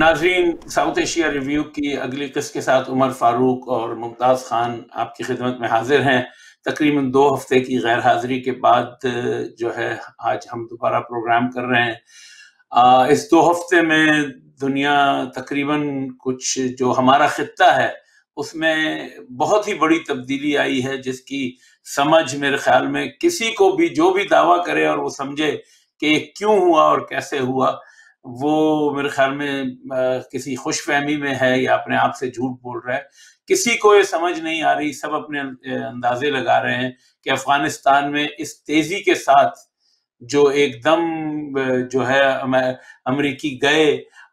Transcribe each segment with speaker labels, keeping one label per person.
Speaker 1: नाजरीन south Asia review की अगली किस्त के साथ उमर फारूक और मुमताज़ खान आपकी खिदमत में हाजिर हैं तकरीबन दो हफ्ते की गैर हाजिरी के बाद जो है आज हम दोबारा प्रोग्राम कर रहे हैं आ, इस दो हफ्ते में दुनिया तकरीबन कुछ जो हमारा खत्ता है उसमें बहुत ही बड़ी तब्दीली आई है जिसकी समझ मेरे ख्याल में किसी को भी जो भी दावा करे और वो समझे कि क्यों हुआ और कैसे हुआ वो मेरे ख्याल में आ, किसी खुश फहमी में है या अपने आप से झूठ बोल रहा है किसी को ये समझ नहीं आ रही सब अपने अंदाजे लगा रहे हैं कि अफगानिस्तान में इस तेजी के साथ जो एकदम जो है अमरीकी गए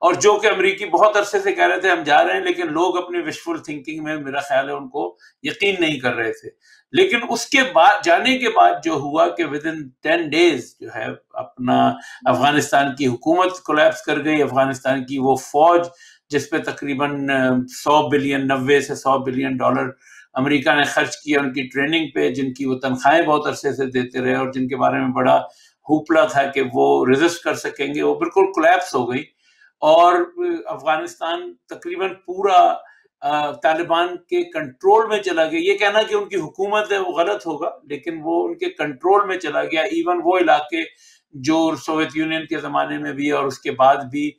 Speaker 1: और जो कि अमरीकी बहुत अरसे से कह रहे थे हम जा रहे हैं लेकिन लोग अपने विशफुल थिंकिंग में मेरा ख्याल है उनको यकीन नहीं कर रहे थे लेकिन उसके बाद जाने के बाद जो हुआ कि विद इन टेन डेज जो है अपना अफगानिस्तान की हुकूमत कोलैप्स कर गई अफगानिस्तान की वो फौज जिसपे तकरीबन सौ बिलियन नब्बे से सौ बिलियन डॉलर अमेरिका ने खर्च किया उनकी ट्रेनिंग पे जिनकी वो तनख्वाहें बहुत अरसे से देते रहे और जिनके बारे में बड़ा हुपला था कि वो रजिस्ट कर सकेंगे वो बिल्कुल कोलैप्स हो गई और अफगानिस्तान तकरीबन पूरा तालिबान के कंट्रोल में चला गया ये कहना कि उनकी हुकूमत है वो गलत होगा लेकिन वो उनके कंट्रोल में चला गया इवन वो इलाके जो सोवियत यूनियन के ज़माने में भी और उसके बाद भी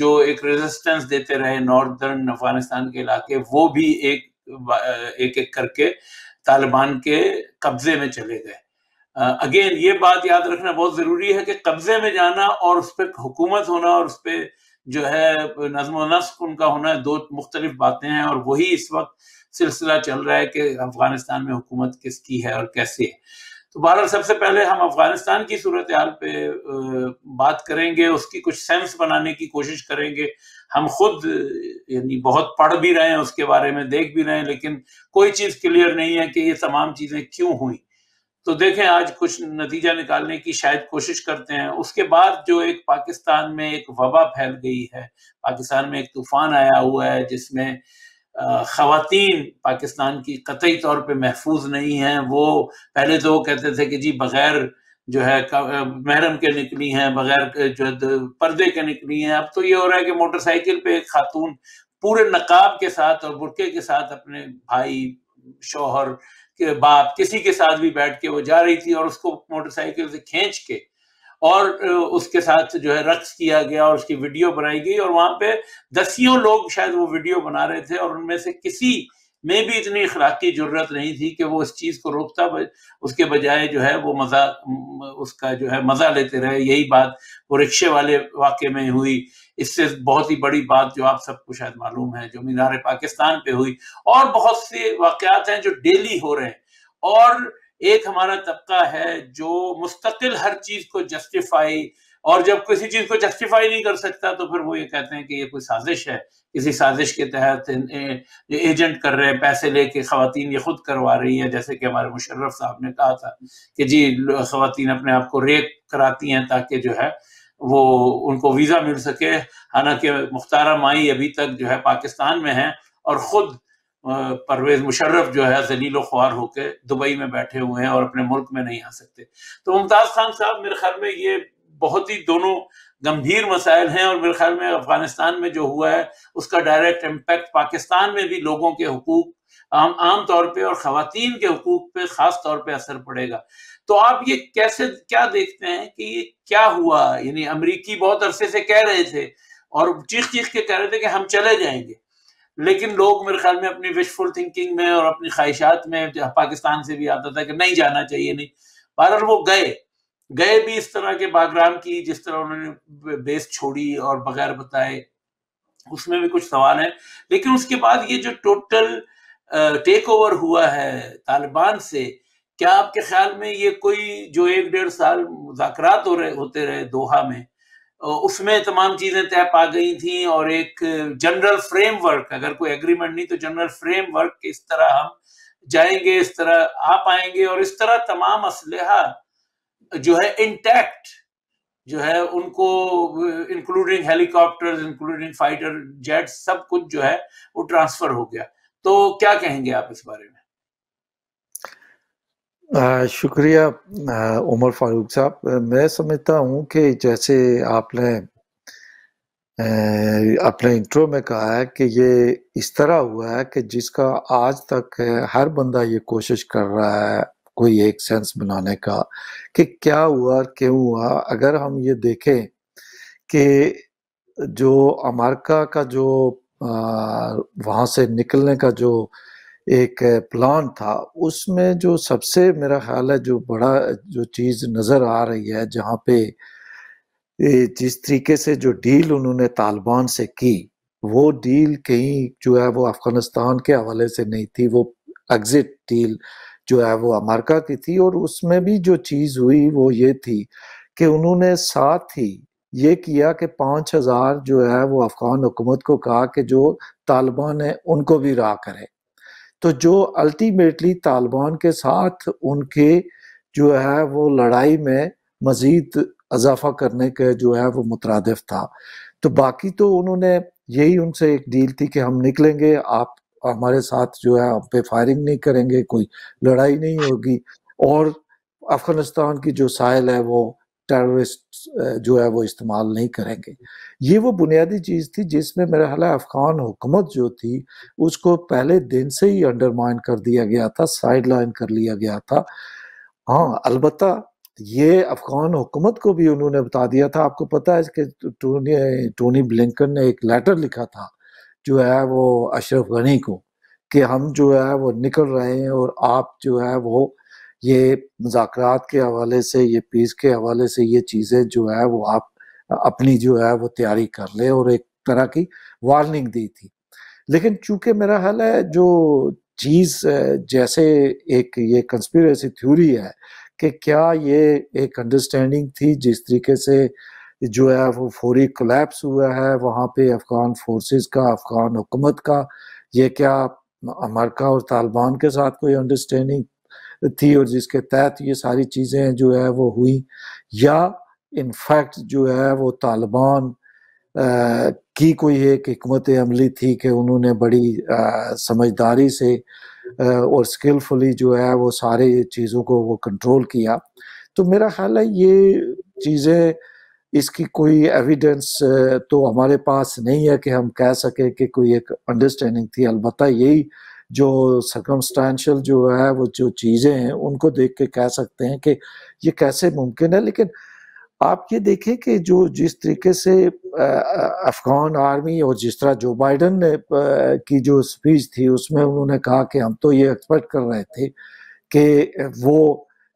Speaker 1: जो एक रेजिस्टेंस देते रहे नॉर्दर्न अफगानिस्तान के इलाके वो भी एक एक एक करके तालिबान के कब्जे में चले गए अगेन ये बात याद रखना बहुत ज़रूरी है कि कब्जे में जाना और उस पर हुकूमत होना और उस पर जो है नजम नस्क उनका होना दो मुख्तलिफ बातें हैं और वही इस वक्त सिलसिला चल रहा है कि अफगानिस्तान में हुकूमत किसकी है और कैसे है तो बहरहाल सबसे पहले हम अफगानिस्तान की सूरत हाल पे बात करेंगे उसकी कुछ सेंस बनाने की कोशिश करेंगे हम खुद यानी बहुत पढ़ भी रहे हैं उसके बारे में देख भी रहे हैं लेकिन कोई चीज़ क्लियर नहीं है कि ये तमाम चीज़ें क्यों हुई तो देखें आज कुछ नतीजा निकालने की शायद कोशिश करते हैं उसके बाद जो एक पाकिस्तान में एक वबा फैल गई है पाकिस्तान में एक तूफान आया हुआ है जिसमें खातन पाकिस्तान की कतई तौर पे महफूज नहीं हैं वो पहले तो वो कहते थे कि जी बगैर जो है महरम के निकली हैं बगैर जो है पर्दे के निकली हैं अब तो ये हो रहा है कि मोटरसाइकिल पे एक खातून पूरे नकाब के साथ और बुरके के साथ अपने भाई शोहर के बाप किसी के साथ भी बैठ के वो जा रही थी और उसको मोटरसाइकिल से खींच के और उसके साथ जो है रक्स किया गया और उसकी वीडियो बनाई गई और वहां पे दसियों लोग शायद वो वीडियो बना रहे थे और उनमें से किसी में भी इतनी की जरूरत नहीं थी कि वो इस चीज़ को रोकता उसके बजाय जो है वो मज़ा उसका जो है मज़ा लेते रहे यही बात वो रिक्शे वाले वाक्य में हुई इससे बहुत ही बड़ी बात जो आप सबको शायद मालूम है जो मीनार पाकिस्तान पे हुई और बहुत से वाकत हैं जो डेली हो रहे हैं और एक हमारा तबका है जो मुस्तकिल हर चीज को जस्टिफाई और जब किसी चीज को जस्टिफाई नहीं कर सकता तो फिर वो ये कहते हैं कि ये कोई साजिश है किसी साजिश के तहत ये एजेंट कर रहे हैं पैसे लेके खातन ये खुद करवा रही है जैसे कि हमारे मुशर्रफ साहब ने कहा था कि जी खातन अपने आप को रेप कराती हैं ताकि जो है वो उनको वीज़ा मिल सके हालांकि मुख्तारा माई अभी तक जो है पाकिस्तान में हैं और ख़ुद परवेज़ मुशर्रफ जो है जलील ख्वार होकर दुबई में बैठे हुए हैं और अपने मुल्क में नहीं आ सकते तो मुमताज़ खान साहब मेरे ख्याल में ये बहुत ही दोनों गंभीर मसाइल हैं और मेरे ख्याल में अफगानिस्तान में जो हुआ है उसका डायरेक्ट इम्पेक्ट पाकिस्तान में भी लोगों के हकूक आम आम तौर पे और ख़वातीन के हकूक पे ख़ास तौर पे असर पड़ेगा तो आप ये कैसे क्या देखते हैं कि ये क्या हुआ यानी अमरीकी बहुत अरसे से कह रहे थे और चीख चीख के कह रहे थे कि हम चले जाएंगे लेकिन लोग मेरे ख्याल में अपनी विशफुल थिंकिंग में और अपनी ख्वाहिशात में पाकिस्तान से भी आता था कि नहीं जाना चाहिए नहीं बहरहाल वो गए गए भी इस तरह के बागराम की जिस तरह उन्होंने बेस छोड़ी और बगैर बताए उसमें भी कुछ सवाल है लेकिन उसके बाद ये जो टोटल टेक ओवर हुआ है तालिबान से क्या आपके ख्याल में ये कोई जो एक डेढ़ साल मुजाकर हो रहे होते रहे दोहा में उसमें तमाम चीजें तय पा गई थी और एक जनरल फ्रेमवर्क अगर कोई एग्रीमेंट नहीं तो जनरल फ्रेमवर्क इस तरह हम जाएंगे इस तरह आप आएंगे और इस तरह तमाम असलहा जो है इंटैक्ट जो है उनको including helicopter including fighter jet सब कुछ जो है वो ट्रांसफर हो गया तो क्या कहेंगे आप इस बारे में
Speaker 2: शुक्रिया उमर फारूक साहब मैं समझता हूँ कि जैसे आपने अपने इंट्रो में कहा है कि ये इस तरह हुआ है कि जिसका आज तक हर बंदा ये कोशिश कर रहा है कोई एक सेंस बनाने का कि क्या हुआ और क्यों हुआ अगर हम ये देखें कि जो अमेरिका का जो वहाँ से निकलने का जो एक प्लान था उसमें जो सबसे मेरा ख्याल है जो बड़ा जो चीज़ नज़र आ रही है जहाँ पे जिस तरीके से जो डील उन्होंने तालिबान से की वो डील कहीं जो है वो अफगानिस्तान के हवाले से नहीं थी वो एग्ज़िट डील जो है वो अमेरिका की थी और उसमें भी जो चीज़ हुई वो ये थी कि उन्होंने साथ ही ये किया कि पाँच हज़ार जो है वो अफगान हुकूमत को कहा कि जो तालिबान है उनको भी रहा करें तो जो अल्टीमेटली तालिबान के साथ उनके जो है वो लड़ाई में मज़ीद इजाफा करने के जो है वो मुतरद था तो बाकी तो उन्होंने यही उनसे एक डील थी कि हम निकलेंगे आप हमारे साथ जो है हम पे फायरिंग नहीं करेंगे कोई लड़ाई नहीं होगी और अफगानिस्तान की जो साइल है वो टेररिस्ट uh, जो है वो इस्तेमाल नहीं करेंगे ये वो बुनियादी चीज़ थी जिसमें मेरा ख्याल है अफगान हुकूमत जो थी उसको पहले दिन से ही अंडरमाइन कर दिया गया था साइड लाइन कर लिया गया था हाँ अलबत् ये अफगान हुकूमत को भी उन्होंने बता दिया था आपको पता है कि टोनी टोनी ब्लिंकन ने एक लेटर लिखा था जो है वो अशरफ गनी को कि हम जो है वो निकल रहे हैं और आप जो है वो ये मुजाकर के हवाले से ये पीस के हवाले से ये चीज़ें जो है वो आप अपनी जो है वो तैयारी कर ले और एक तरह की वार्निंग दी थी लेकिन चूंकि मेरा हाल है जो चीज़ जैसे एक ये कंस्पिरेसी थ्योरी है कि क्या ये एक अंडरस्टैंडिंग थी जिस तरीके से जो है वो फौरी कोलेप्स हुआ है वहाँ पे अफगान फोर्सेस का अफगान हुकूमत का ये क्या अमेरिका और तालिबान के साथ कोई अंडरस्टैंडिंग थी और जिसके तहत ये सारी चीज़ें जो है वो हुई या इनफैक्ट जो है वो तालिबान की कोई एक हमत अमली थी कि उन्होंने बड़ी आ, समझदारी से आ, और स्किलफुली जो है वो सारे चीज़ों को वो कंट्रोल किया तो मेरा ख्याल है ये चीज़ें इसकी कोई एविडेंस तो हमारे पास नहीं है कि हम कह सकें कि कोई एक अंडरस्टैंडिंग थी अलबत्त यही जो सरकमस्टांशल जो है वो जो चीज़ें हैं उनको देख के कह सकते हैं कि ये कैसे मुमकिन है लेकिन आप ये देखें कि जो जिस तरीके से अफगान आर्मी और जिस तरह जो बाइडन ने की जो स्पीच थी उसमें उन्होंने कहा कि हम तो ये एक्सपेक्ट कर रहे थे कि वो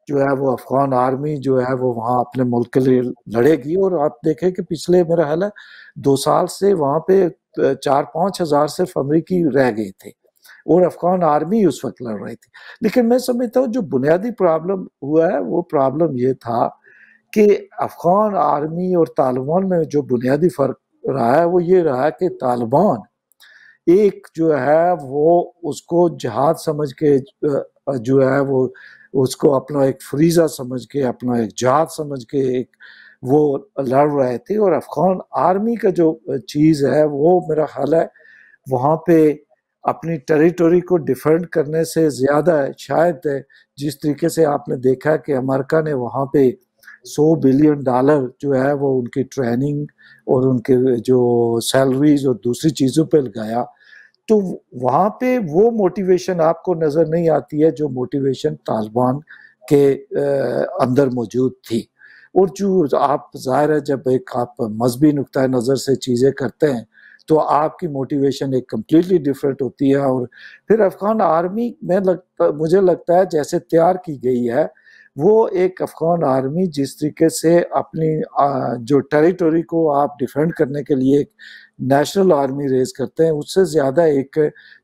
Speaker 2: जो है वो अफगान आर्मी जो है वो वहाँ अपने मुल्क के लिए लड़ेगी और आप देखें कि पिछले मेरा हाल है दो साल से वहाँ पे चार पाँच हज़ार सिर्फ अमरीकी रह गए थे और अफगान आर्मी उस वक्त लड़ रही थी लेकिन मैं समझता हूँ जो बुनियादी प्रॉब्लम हुआ है वो प्रॉब्लम ये था कि अफगान आर्मी और तालिबान में जो बुनियादी फ़र्क रहा है वो ये रहा कि तालिबान एक जो है वो उसको जहाद समझ के जो है वो उसको अपना एक फरीजा समझ के अपना एक जहाद समझ के एक वो लड़ रहे थे और अफगान आर्मी का जो चीज़ है वो मेरा ख्याल है वहाँ पे अपनी टेरिटरी को डिफेंड करने से ज़्यादा शायद जिस तरीके से आपने देखा कि अमेरिका ने वहाँ पे सौ बिलियन डॉलर जो है वो उनकी ट्रेनिंग और उनके जो सैलरीज और दूसरी चीज़ों पे लगाया तो वहाँ पे वो मोटिवेशन आपको नज़र नहीं आती है जो मोटिवेशन तालिबान के अंदर मौजूद थी और जो आप ज़ाहिर है जब एक आप मजहबी नुक़ नज़र से चीज़ें करते हैं तो आपकी मोटिवेशन एक कम्प्लीटली डिफरेंट होती है और फिर अफगान आर्मी में लगता मुझे लगता है जैसे तैयार की गई है वो एक अफगान आर्मी जिस तरीके से अपनी जो टेरिटरी को आप डिफेंड करने के लिए एक नेशनल आर्मी रेज करते हैं उससे ज़्यादा एक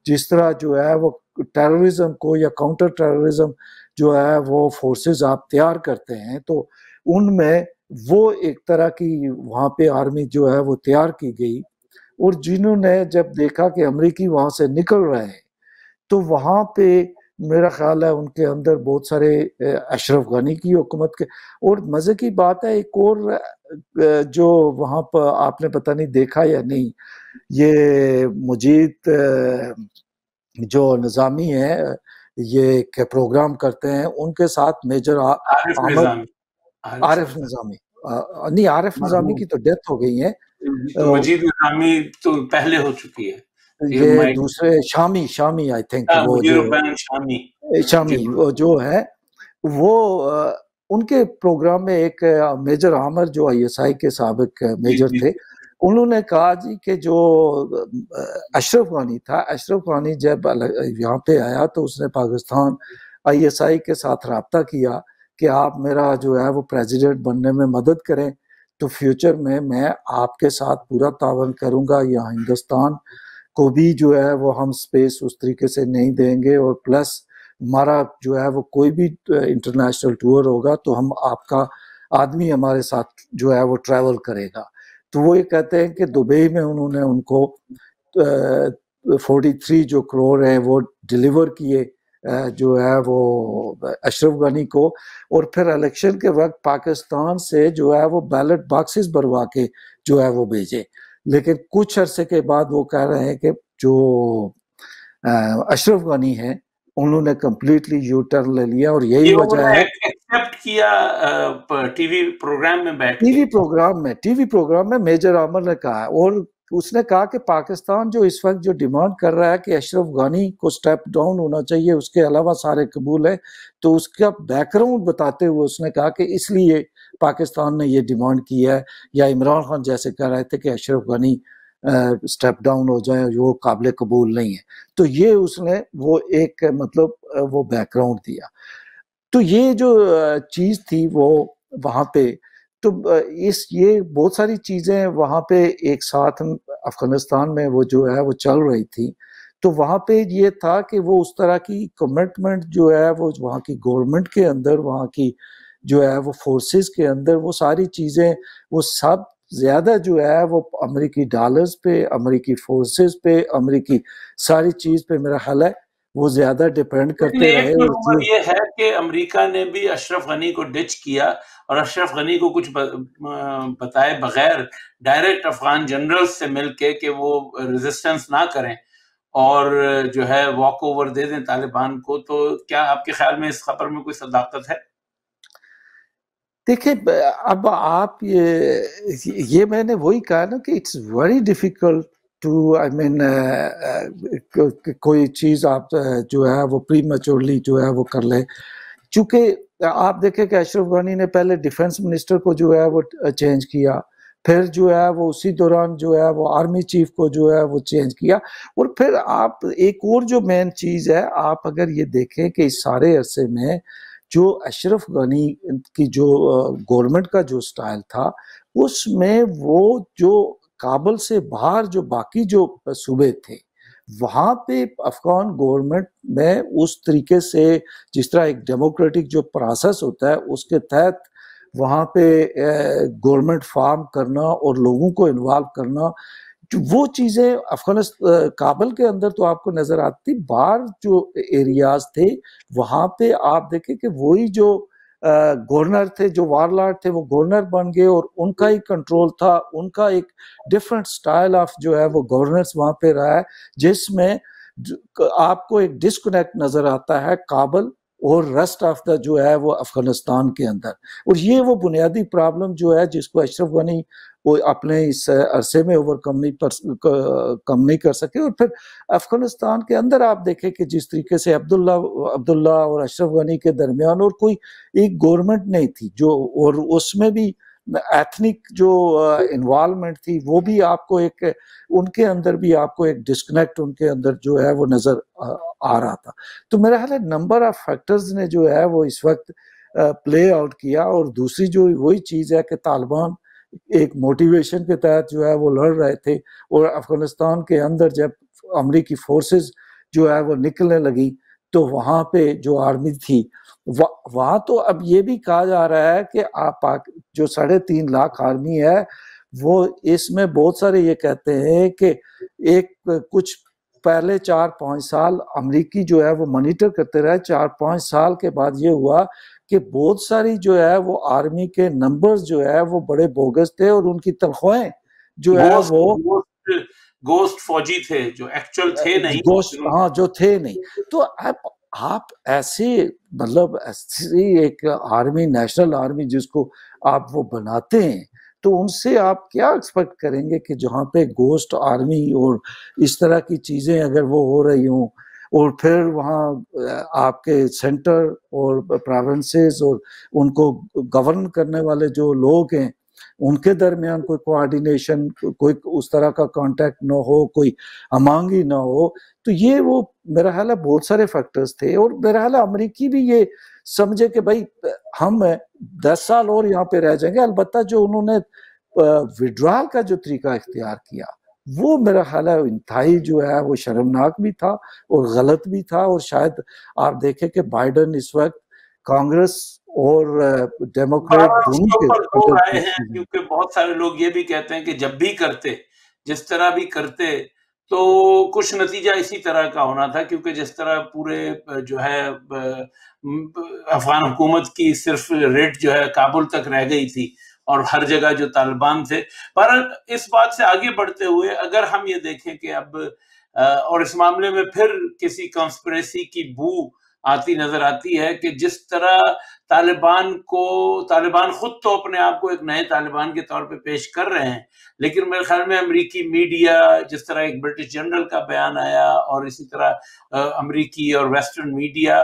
Speaker 2: जिस तरह जो है वो टेररिज्म को या काउंटर टेररिज्म जो है वो फोर्सेस आप तैयार करते हैं तो उनमें वो एक तरह की वहाँ पे आर्मी जो है वो तैयार की गई और जिन्होंने जब देखा कि अमरीकी वहाँ से निकल रहे हैं तो वहाँ पे मेरा ख्याल है उनके अंदर बहुत सारे अशरफ गनी की हुकूमत के और मज़े की बात है एक और जो वहाँ पर आपने पता नहीं देखा या नहीं ये मुजीद जो निज़ामी है ये एक प्रोग्राम करते हैं उनके साथ मेजर आरिफ निजामी आरिफ निजामी नहीं आरिफ निजामी की तो डेथ हो गई है तो मजीद नामी तो
Speaker 1: पहले हो चुकी है ये दूसरे
Speaker 2: शामी शामी आई थिंक हाँ, वो जो
Speaker 1: शामी शामी वो
Speaker 2: जो है वो उनके प्रोग्राम में एक मेजर आमर जो आईएसआई के सबक मेजर थे उन्होंने कहा जी के जो अशरफ खानी था अशरफ खानी जब यहाँ पे आया तो उसने पाकिस्तान आईएसआई के साथ रबता किया कि आप मेरा जो है वो प्रेसिडेंट बनने में मदद करें तो फ्यूचर में मैं आपके साथ पूरा तावन करूंगा या हिंदुस्तान को भी जो है वो हम स्पेस उस तरीके से नहीं देंगे और प्लस हमारा जो है वो कोई भी इंटरनेशनल टूर होगा तो हम आपका आदमी हमारे साथ जो है वो ट्रैवल करेगा तो वो ये कहते हैं कि दुबई में उन्होंने उनको फोर्टी थ्री जो करोड़ हैं वो डिलीवर किए जो है वो अशरफ गनी को और फिर इलेक्शन के वक्त पाकिस्तान से जो है वो बैलेट बॉक्सेस भरवा के जो है वो भेजे लेकिन कुछ अरसे के बाद वो कह रहे हैं कि जो अशरफ गनी है उन्होंने कम्प्लीटली यू टर्न ले लिया और यही वजह है
Speaker 1: किया टीवी प्रोग्राम
Speaker 2: में टीवी प्रोग्राम में टीवी प्रोग्राम में मेजर अमर ने कहा और तो उसने कहा कि पाकिस्तान जो इस वक्त जो डिमांड कर रहा है कि अशरफ गानी को स्टेप डाउन होना चाहिए उसके अलावा सारे कबूल है तो उसका बैकग्राउंड बताते हुए उसने कहा कि इसलिए पाकिस्तान ने ये डिमांड की है या इमरान खान जैसे कह रहे थे कि अशरफ गानी स्टेप डाउन हो जाए वो काबिल कबूल नहीं है तो ये उसने वो एक मतलब वो बैकग्राउंड दिया तो ये जो चीज़ थी वो वहाँ पे तो इस ये बहुत सारी चीज़ें वहाँ पे एक साथ अफगानिस्तान में वो जो है वो चल रही थी तो वहाँ पे ये था कि वो उस तरह की कमिटमेंट जो है वो वहाँ की गवर्नमेंट के अंदर वहाँ की जो है वो फोर्सेस के अंदर वो सारी चीज़ें वो सब ज़्यादा जो है वो अमरीकी डॉलर्स पे अमरीकी फोर्सेस पे अमरीकी सारी चीज़ पे मेरा हल है वो ज्यादा डिपेंड तो करते रहे और ये है
Speaker 1: कि अमेरिका ने भी अशरफ गनी को डिच किया और अशरफ गनी को कुछ बताए बगैर डायरेक्ट अफगान जनरल से मिल के कि वो रेजिस्टेंस ना करें और जो है वॉक ओवर दे दें तालिबान को तो क्या आपके ख्याल में इस खबर में कोई सदाकत है
Speaker 2: देखिए अब आप ये ये मैंने वही कहा ना कि it's very difficult to I mean कोई चीज़ आप जो है वो प्री मच्योरली जो है वो कर ले चूँकि आप देखें कि अशरफ गनी ने पहले डिफेंस मिनिस्टर को जो है वो चेंज किया फिर जो है वो उसी दौरान जो है वो आर्मी चीफ को जो है वो चेंज किया और फिर आप एक और जो मेन चीज़ है आप अगर ये देखें कि इस सारे अरसे में जो अशरफ गनी की जो गवर्नमेंट का जो स्टाइल था उसमें वो जो काबुल से बाहर जो बाकी जो सूबे थे वहाँ पे अफगान गवर्नमेंट ने उस तरीके से जिस तरह एक डेमोक्रेटिक जो प्रोसेस होता है उसके तहत वहाँ पे गवर्नमेंट फार्म करना और लोगों को इन्वॉल्व करना वो चीज़ें अफगानिस्तान काबल के अंदर तो आपको नज़र आती बाहर जो एरियाज थे वहाँ पे आप देखें कि वही जो गवर्नर थे जो वारलाट थे वो गवर्नर बन गए और उनका ही कंट्रोल था उनका एक डिफरेंट स्टाइल ऑफ जो है वो गवर्नर वहाँ पे रहा है जिसमें आपको एक डिस्कनेक्ट नज़र आता है काबल और रेस्ट ऑफ द जो है वो अफगानिस्तान के अंदर और ये वो बुनियादी प्रॉब्लम जो है जिसको अशरफ गनी वो अपने इस अरसे में ओवरकम नहीं पर कम नहीं कर सके और फिर अफगानिस्तान के अंदर आप देखें कि जिस तरीके से अब्दुल्ला अब्दुल्ला और अशरफ गनी के दरमियान और कोई एक गवर्नमेंट नहीं थी जो और उसमें भी एथनिक जो इन्वॉलमेंट थी वो भी आपको एक उनके अंदर भी आपको एक डिस्कनेक्ट उनके अंदर जो है वो नज़र आ रहा था तो मेरा ख्याल है नंबर ऑफ फैक्टर्स ने जो है वो इस वक्त प्ले आउट किया और दूसरी जो वही चीज़ है कि तालिबान एक मोटिवेशन के तहत जो है वो लड़ रहे थे और अफगानिस्तान के अंदर जब अमरीकी फोर्सेस जो है वो निकलने लगी तो वहाँ पे जो आर्मी थी वहाँ तो अब ये भी कहा जा रहा है कि आप जो साढ़े तीन लाख आर्मी है वो इसमें बहुत सारे ये कहते हैं कि एक कुछ पहले चार पाँच साल अमरीकी जो है वो मॉनिटर करते रहे चार पाँच साल के बाद ये हुआ कि बहुत सारी जो है वो आर्मी के नंबर्स जो है वो बड़े बोगस थे और उनकी तनख्वाहें
Speaker 1: जो है वो गोस्ट फौजी थे जो एक्चुअल थे नहीं गोस्ट हाँ जो थे नहीं तो
Speaker 2: आप आप ऐसे मतलब ऐसी एक आर्मी नेशनल आर्मी जिसको आप वो बनाते हैं तो उनसे आप क्या एक्सपेक्ट करेंगे कि जहाँ पे गोस्ट आर्मी और इस तरह की चीज़ें अगर वो हो रही हों और फिर वहाँ आपके सेंटर और प्रोविंसेस और उनको गवर्न करने वाले जो लोग हैं उनके दरमियान कोई कोऑर्डिनेशन कोई उस तरह का कांटेक्ट ना हो कोई अमांगी ना हो तो ये वो मेरा ख्याल है बहुत सारे फैक्टर्स थे और मेरा ख्याल अमरीकी भी ये समझे कि भाई हम दस साल और यहाँ पे रह जाएंगे अलबत्ता जो उन्होंने विड्रॉल का जो तरीका इख्तियार किया वो मेरा ख्याल है इंतहाई जो है वो शर्मनाक भी था और गलत भी था और शायद आप देखें कि बाइडन इस वक्त कांग्रेस और डेमोक्रेट दोनों के तो आए हैं क्योंकि
Speaker 1: बहुत सारे लोग ये भी कहते हैं कि जब भी करते जिस तरह भी करते तो कुछ नतीजा इसी तरह का होना था क्योंकि जिस तरह पूरे जो है अफगान हुकूमत की सिर्फ रेट जो है काबुल तक रह गई थी और हर जगह जो तालिबान थे पर इस बात से आगे बढ़ते हुए अगर हम ये देखें कि अब और इस मामले में फिर किसी कॉन्स्परेसी की बू आती नजर आती है कि जिस तरह तालिबान को तालिबान खुद तो अपने आप को एक नए तालिबान के तौर पे पेश कर रहे हैं लेकिन मेरे ख्याल में अमेरिकी मीडिया जिस तरह एक ब्रिटिश जनरल का बयान आया और इसी तरह अमेरिकी और वेस्टर्न मीडिया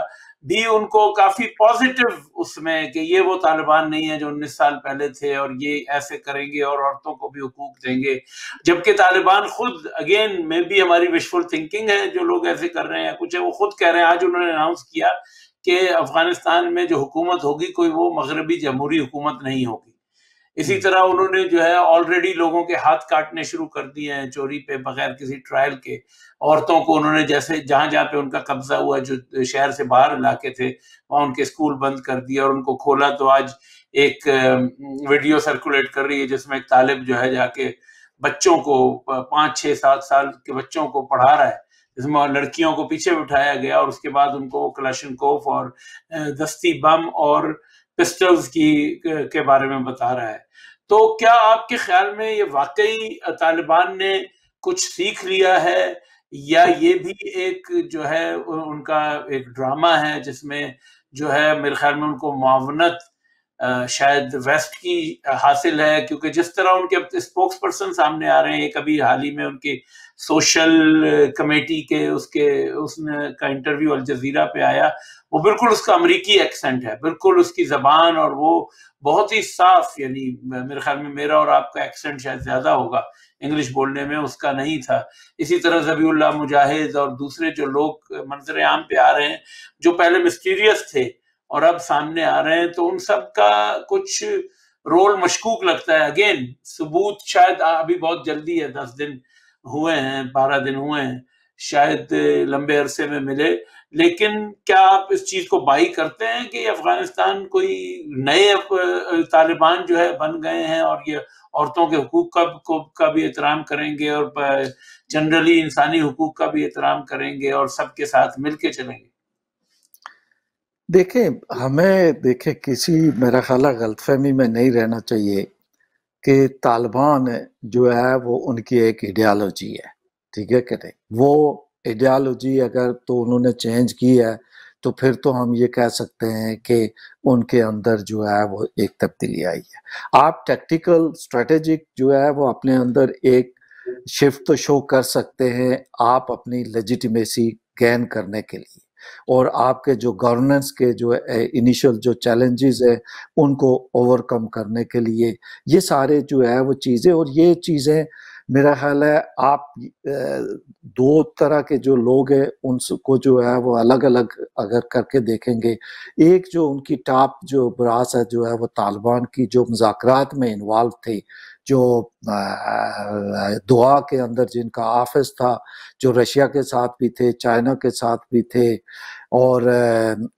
Speaker 1: भी उनको काफी पॉजिटिव उसमें कि ये वो तालिबान नहीं है जो उन्नीस साल पहले थे और ये ऐसे करेंगे और औरतों को भी हकूक देंगे जबकि तालिबान खुद अगेन में भी हमारी विशफुल थिंकिंग है जो लोग ऐसे कर रहे हैं कुछ है वो खुद कह रहे हैं आज उन्होंने अनाउंस किया कि अफगानिस्तान में जो हुकूमत होगी कोई वो मगरबी जमहूरी हुकूमत नहीं होगी इसी हम्म। तरह उन्होंने जो है ऑलरेडी लोगों के हाथ काटने शुरू कर दिए हैं चोरी पे बगैर किसी ट्रायल के औरतों को उन्होंने जैसे जहां जहां पे उनका कब्जा हुआ जो शहर से बाहर इलाके थे वहां उनके स्कूल बंद कर दिए और उनको खोला तो आज एक वीडियो सर्कुलेट कर रही है जिसमें एक तालिब जो है जाके बच्चों को पाँच छः सात साल के बच्चों को पढ़ा रहा है जिसमें लड़कियों को पीछे बिठाया गया और उसके बाद उनको कोफ और दस्ती बम और पिस्टल्स की के बारे में बता रहा है तो क्या आपके ख्याल में ये वाकई तालिबान ने कुछ सीख लिया है या ये भी एक जो है उनका एक ड्रामा है जिसमें जो है मेरे ख्याल में उनको मुआवनत शायद वेस्ट की हासिल है क्योंकि जिस तरह उनके स्पोक्स पर्सन सामने आ रहे हैं कभी हाल ही में उनके सोशल कमेटी के उसके उसने का इंटरव्यू अल जजीरा पे आया वो बिल्कुल उसका अमरीकी एक्सेंट है बिल्कुल उसकी जबान और वो बहुत ही साफ यानी मेरे ख्याल में मेरा और आपका एक्सेंट शायद ज्यादा होगा इंग्लिश बोलने में उसका नहीं था इसी तरह जबीउल्ला मुजाहिद और दूसरे जो लोग मंजर आम पे आ रहे हैं जो पहले मिस्टीरियस थे और अब सामने आ रहे हैं तो उन सब का कुछ रोल मशकूक लगता है अगेन सबूत शायद अभी बहुत जल्दी है दस दिन हुए हैं बारह दिन हुए हैं शायद लंबे अरसे में मिले लेकिन क्या आप इस चीज को बाई करते हैं कि अफगानिस्तान कोई नए तालिबान जो है बन गए हैं और ये औरतों के हकूक का को का भी एहतराम करेंगे और जनरली इंसानी हकूक का भी एहतराम करेंगे और सबके साथ मिलके चलेंगे
Speaker 2: देखें हमें देखें किसी मेरा ख्याल गलतफहमी में नहीं रहना चाहिए कि तालिबान जो है वो उनकी एक आइडियालॉजी है ठीक है कि नहीं वो आइडियालॉजी अगर तो उन्होंने चेंज की है तो फिर तो हम ये कह सकते हैं कि उनके अंदर जो है वो एक तब्दीली आई है आप टेक्टिकल स्ट्रेटेजिक जो है वो अपने अंदर एक शिफ्ट तो शो कर सकते हैं आप अपनी लेजिटिमेसी गेन करने के लिए और आपके जो गवर्नेंस के जो इनिशियल जो चैलेंजेस है उनको ओवरकम करने के लिए ये सारे जो है वो चीज़ें और ये चीज़ें मेरा ख्याल है आप दो तरह के जो लोग हैं उनको जो है वो अलग अलग अगर करके देखेंगे एक जो उनकी टॉप जो ब्रास है जो है वो तालिबान की जो मुजात में इन्वॉल्व थे जो दुआ के अंदर जिनका ऑफिस था जो रशिया के साथ भी थे चाइना के साथ भी थे और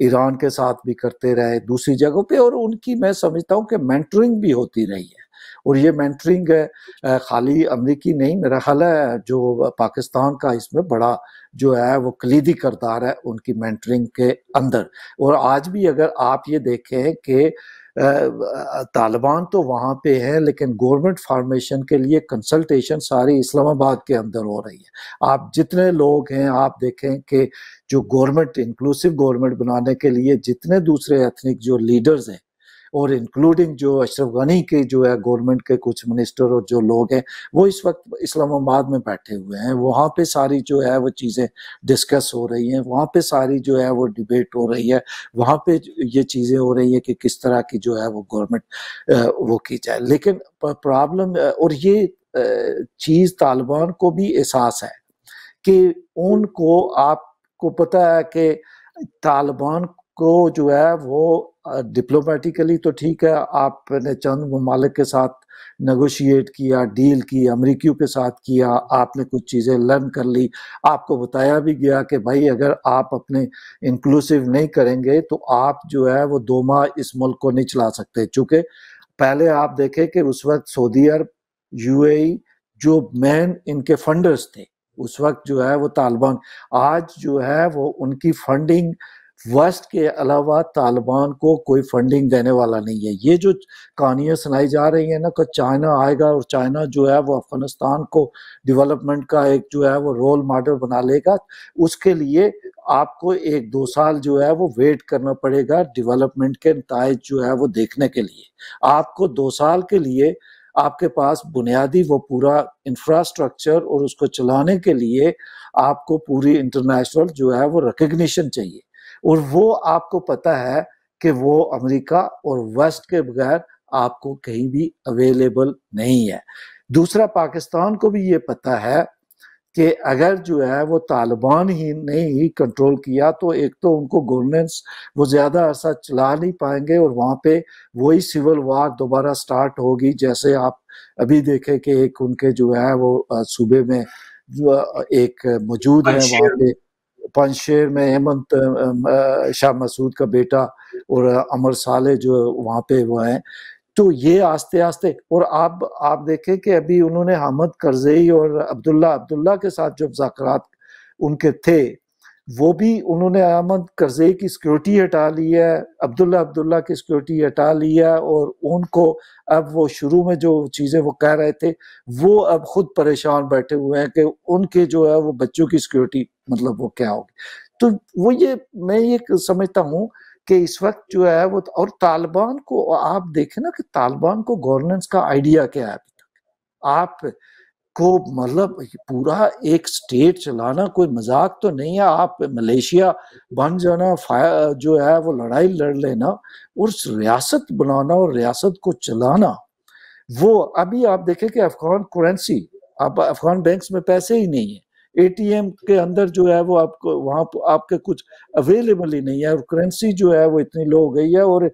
Speaker 2: ईरान के साथ भी करते रहे दूसरी जगहों पे और उनकी मैं समझता हूँ कि मेंटरिंग भी होती रही है और ये मैंटरिंग खाली अमरीकी नहीं मेरा ख्याल है जो पाकिस्तान का इसमें बड़ा जो है वो कलीदी करदार है उनकी मैंटरिंग के अंदर और आज भी अगर आप ये देखें कि तालिबान तो वहाँ पे है लेकिन गवर्नमेंट फार्मेशन के लिए कंसल्टेशन सारी इस्लामाबाद के अंदर हो रही है आप जितने लोग हैं आप देखें कि जो गवर्नमेंट इंक्लूसिव गवर्नमेंट बनाने के लिए जितने दूसरे एथनिक जो लीडर्स हैं और इंक्लूडिंग जो अशरफ गनी के जो है गवर्नमेंट के कुछ मिनिस्टर और जो लोग हैं वो इस वक्त इस्लामाबाद में बैठे हुए हैं वहाँ पे सारी जो है वो चीज़ें डिस्कस हो रही हैं वहाँ पे सारी जो है वो डिबेट हो रही है वहाँ पे ये चीज़ें हो रही है कि किस तरह की जो है वो गवर्नमेंट वो की जाए लेकिन प्रॉब्लम और ये चीज़ तालिबान को भी एहसास है कि उनको आपको पता है कि तालिबान को जो है वो डिप्लोमेटिकली तो ठीक है आपने चंद ममालिक के साथ नगोशिएट किया डील की अमरीकियों के साथ किया आपने कुछ चीज़ें लर्न कर ली आपको बताया भी गया कि भाई अगर आप अपने इंक्लूसिव नहीं करेंगे तो आप जो है वो दो माह इस मुल्क को नहीं चला सकते चूँकि पहले आप देखें कि उस वक्त सऊदी अरब यूएई e जो मेन इनके फंडर्स थे उस वक्त जो है वो तालिबान आज जो है वो उनकी फंडिंग वेस्ट के अलावा तालिबान को कोई फंडिंग देने वाला नहीं है ये जो कहानियाँ सुनाई जा रही है ना कि चाइना आएगा और चाइना जो है वो अफगानिस्तान को डेवलपमेंट का एक जो है वो रोल मॉडल बना लेगा उसके लिए आपको एक दो साल जो है वो वेट करना पड़ेगा डेवलपमेंट के नतज जो है वो देखने के लिए आपको दो साल के लिए आपके पास बुनियादी वो पूरा इंफ्रास्ट्रक्चर और उसको चलाने के लिए आपको पूरी इंटरनेशनल जो है वो रिकग्निशन चाहिए और वो आपको पता है कि वो अमेरिका और वेस्ट के बगैर आपको कहीं भी अवेलेबल नहीं है दूसरा पाकिस्तान को भी ये पता है कि अगर जो है वो तालिबान ही नहीं ही कंट्रोल किया तो एक तो उनको गवर्नेंस वो ज़्यादा अरसा चला नहीं पाएंगे और वहाँ पे वही सिविल वार दोबारा स्टार्ट होगी जैसे आप अभी देखें कि एक उनके जो है वो सूबे में एक मौजूद है वहाँ पे पंजशेर में हेमंत शाह मसूद का बेटा और अमर साले जो वहाँ पे वो हैं तो ये आस्ते आस्ते और आप आप देखें कि अभी उन्होंने हामद करजई और अब्दुल्ला अब्दुल्ला के साथ जो जाकरात उनके थे वो भी उन्होंने अहमद करजे की सिक्योरिटी हटा ली है अब्दुल्ला अब्दुल्ला की सिक्योरिटी हटा ली है और उनको अब वो शुरू में जो चीज़ें वो कह रहे थे वो अब खुद परेशान बैठे हुए हैं कि उनके जो है वो बच्चों की सिक्योरिटी मतलब वो क्या होगी तो वो ये मैं ये समझता हूँ कि इस वक्त जो है वो और तालिबान को आप देखें ना कि तालिबान को गवर्नेंस का आइडिया क्या है अभी तक आप को मतलब पूरा एक स्टेट चलाना कोई मजाक तो नहीं है आप मलेशिया बन जाना जो है वो लड़ाई लड़ लेना और रियासत बनाना और रियासत को चलाना वो अभी आप देखें कि अफगान करेंसी आप अफगान बैंक्स में पैसे ही नहीं है एटीएम के अंदर जो है वो आपको वहाँ आपके कुछ अवेलेबल ही नहीं है और करेंसी जो है वो इतनी लो हो गई है और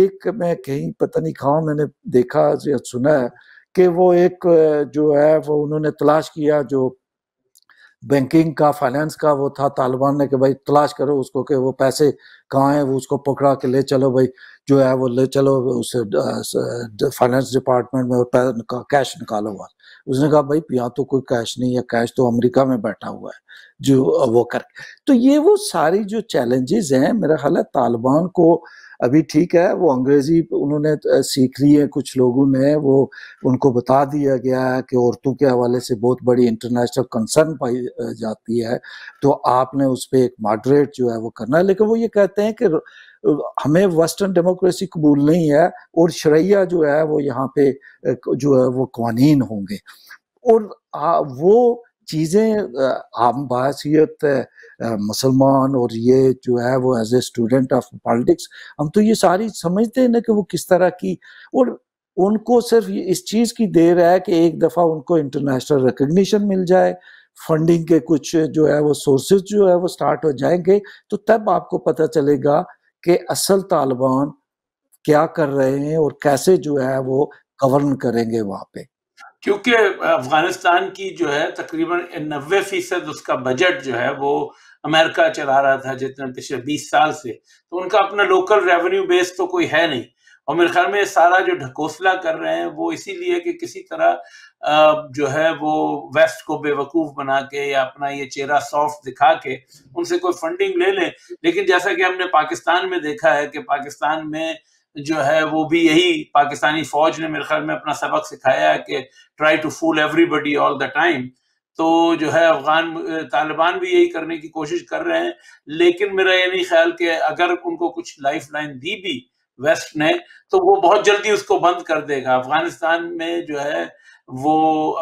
Speaker 2: एक मैं कहीं पता नहीं कहा मैंने देखा या सुना है कि वो एक जो है वो उन्होंने तलाश किया जो बैंकिंग का फाइनेंस का वो था तालिबान ने कि भाई तलाश करो उसको कि वो पैसे कहाँ हैं वो उसको पकड़ा के ले चलो भाई जो है वो ले चलो उस फाइनेंस डिपार्टमेंट में और कैश निकालो वहाँ उसने कहा भाई यहाँ तो कोई कैश नहीं है कैश तो अमेरिका में बैठा हुआ है जो वो कर तो ये वो सारी जो चैलेंजेस हैं मेरा ख्याल है तालिबान को अभी ठीक है वो अंग्रेजी उन्होंने सीख ली है कुछ लोगों ने वो उनको बता दिया गया है कि औरतों के हवाले से बहुत बड़ी इंटरनेशनल कंसर्न पाई जाती है तो आपने उस पर एक मॉडरेट जो है वो करना है लेकिन वो ये कहते हैं कि हमें वेस्टर्न डेमोक्रेसी कबूल नहीं है और शरैया जो है वो यहाँ पे जो है वो कवानीन होंगे और वो चीज़ें आम बासीत मुसलमान और ये जो है वो as a student of politics हम तो ये सारी समझते हैं ना कि वो किस तरह की और उनको सिर्फ इस चीज़ की देर है कि एक दफ़ा उनको इंटरनेशनल रिकग्निशन मिल जाए फंडिंग के कुछ जो है वो सोर्सेज जो है वो स्टार्ट हो जाएंगे तो तब आपको पता चलेगा कि असल तालिबान क्या कर रहे हैं और कैसे जो है वो गवर्न करेंगे वहाँ पे
Speaker 1: क्योंकि अफगानिस्तान की जो है तकरीबन नबे फीसद उसका बजट जो है वो अमेरिका चला रहा था जितना पिछले बीस साल से तो उनका अपना लोकल रेवेन्यू बेस तो कोई है नहीं और मेरे ख्याल में सारा जो ढकोसला कर रहे हैं वो इसीलिए कि किसी तरह जो है वो वेस्ट को बेवकूफ़ बना के या अपना ये चेहरा सॉफ्ट दिखा के उनसे कोई फंडिंग ले लें लेकिन जैसा कि हमने पाकिस्तान में देखा है कि पाकिस्तान में जो है वो भी यही पाकिस्तानी फौज ने मेरे ख्याल में अपना सबक सिखाया है कि try to fool everybody all the time तो जो है अफगान तालिबान भी यही करने की कोशिश कर रहे हैं लेकिन मेरा ये नहीं ख्याल कि अगर उनको कुछ लाइफ लाइन दी भी वेस्ट ने तो वो बहुत जल्दी उसको बंद कर देगा अफगानिस्तान में जो है वो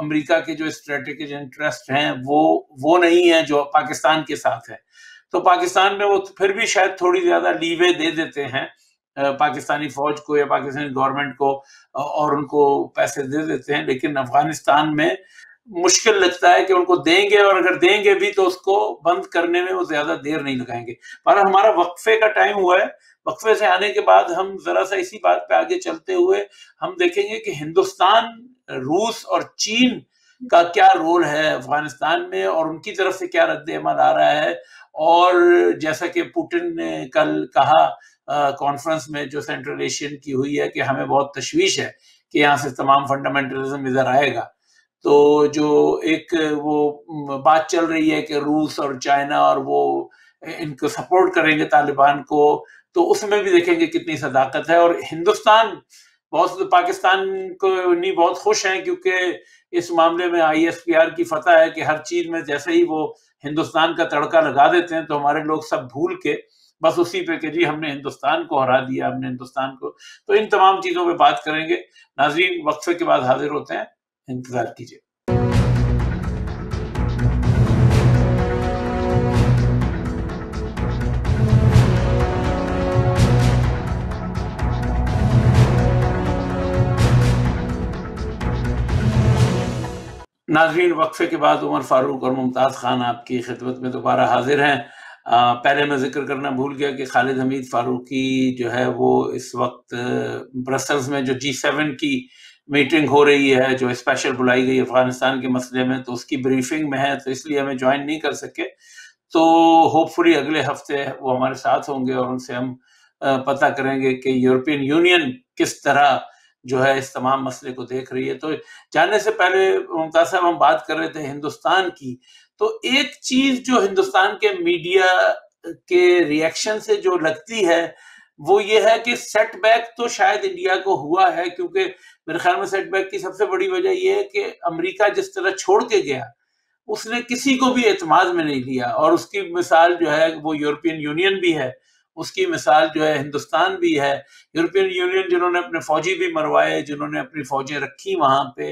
Speaker 1: अमेरिका के जो स्ट्रेटेजिक इंटरेस्ट हैं वो वो नहीं है जो पाकिस्तान के साथ है तो पाकिस्तान में वो फिर भी शायद थोड़ी ज्यादा लीवे दे देते हैं पाकिस्तानी फौज को या पाकिस्तानी गवर्नमेंट को और उनको पैसे दे देते हैं लेकिन अफगानिस्तान में मुश्किल लगता है कि उनको देंगे और अगर देंगे भी तो उसको बंद करने में वो ज्यादा देर नहीं लगाएंगे पर हमारा वक्फे का टाइम हुआ है वक्फे से आने के बाद हम जरा सा इसी बात पे आगे चलते हुए हम देखेंगे कि हिंदुस्तान रूस और चीन का क्या रोल है अफगानिस्तान में और उनकी तरफ से क्या रद्द अमल आ रहा है और जैसा कि पुटिन ने कल कहा कॉन्फ्रेंस में जो सेंट्रल एशियन की हुई है कि हमें बहुत तशवीश है कि यहाँ से तमाम फंडामेंटलिज्म इधर आएगा तो जो एक वो बात चल रही है कि रूस और चाइना और वो इनको सपोर्ट करेंगे तालिबान को तो उसमें भी देखेंगे कितनी सदाकत है और हिंदुस्तान बहुत तो पाकिस्तान को नहीं बहुत खुश हैं क्योंकि इस मामले में आईएसपीआर की फतह है कि हर चीज में जैसे ही वो हिंदुस्तान का तड़का लगा देते हैं तो हमारे लोग सब भूल के बस उसी पे कि जी हमने हिंदुस्तान को हरा दिया हमने हिंदुस्तान को तो इन तमाम चीज़ों पर बात करेंगे नाजीन वक्फे के बाद हाजिर होते हैं इंतज़ार कीजिए नाजरीन वक्फे के बाद उमर फारूक और मुमताज़ खान आपकी खिदमत में दोबारा हाजिर हैं आ, पहले मैं जिक्र करना भूल गया कि खालिद हमीद फारूकी जो है वो इस वक्त ब्रसल्स में जो जी सेवन की मीटिंग हो रही है जो स्पेशल बुलाई गई अफगानिस्तान के मसले में तो उसकी ब्रीफिंग में है तो इसलिए हमें ज्वाइन नहीं कर सके तो होपफुली अगले हफ्ते वो हमारे साथ होंगे और उनसे हम पता करेंगे कि यूरोपियन यूनियन किस तरह जो है इस तमाम मसले को देख रही है तो जाने से पहले मुमताज साहब हम बात कर रहे थे हिंदुस्तान की तो एक चीज जो हिंदुस्तान के मीडिया के रिएक्शन से जो लगती है वो ये है कि सेटबैक तो शायद इंडिया को हुआ है क्योंकि मेरे ख्याल में सेटबैक की सबसे बड़ी वजह यह है कि अमेरिका जिस तरह छोड़ के गया उसने किसी को भी एतमाद में नहीं लिया और उसकी मिसाल जो है वो यूरोपियन यूनियन भी है उसकी मिसाल जो है हिंदुस्तान भी है यूरोपियन यूनियन जिन्होंने अपने फौजी भी मरवाए जिन्होंने अपनी फौजें रखी वहां पे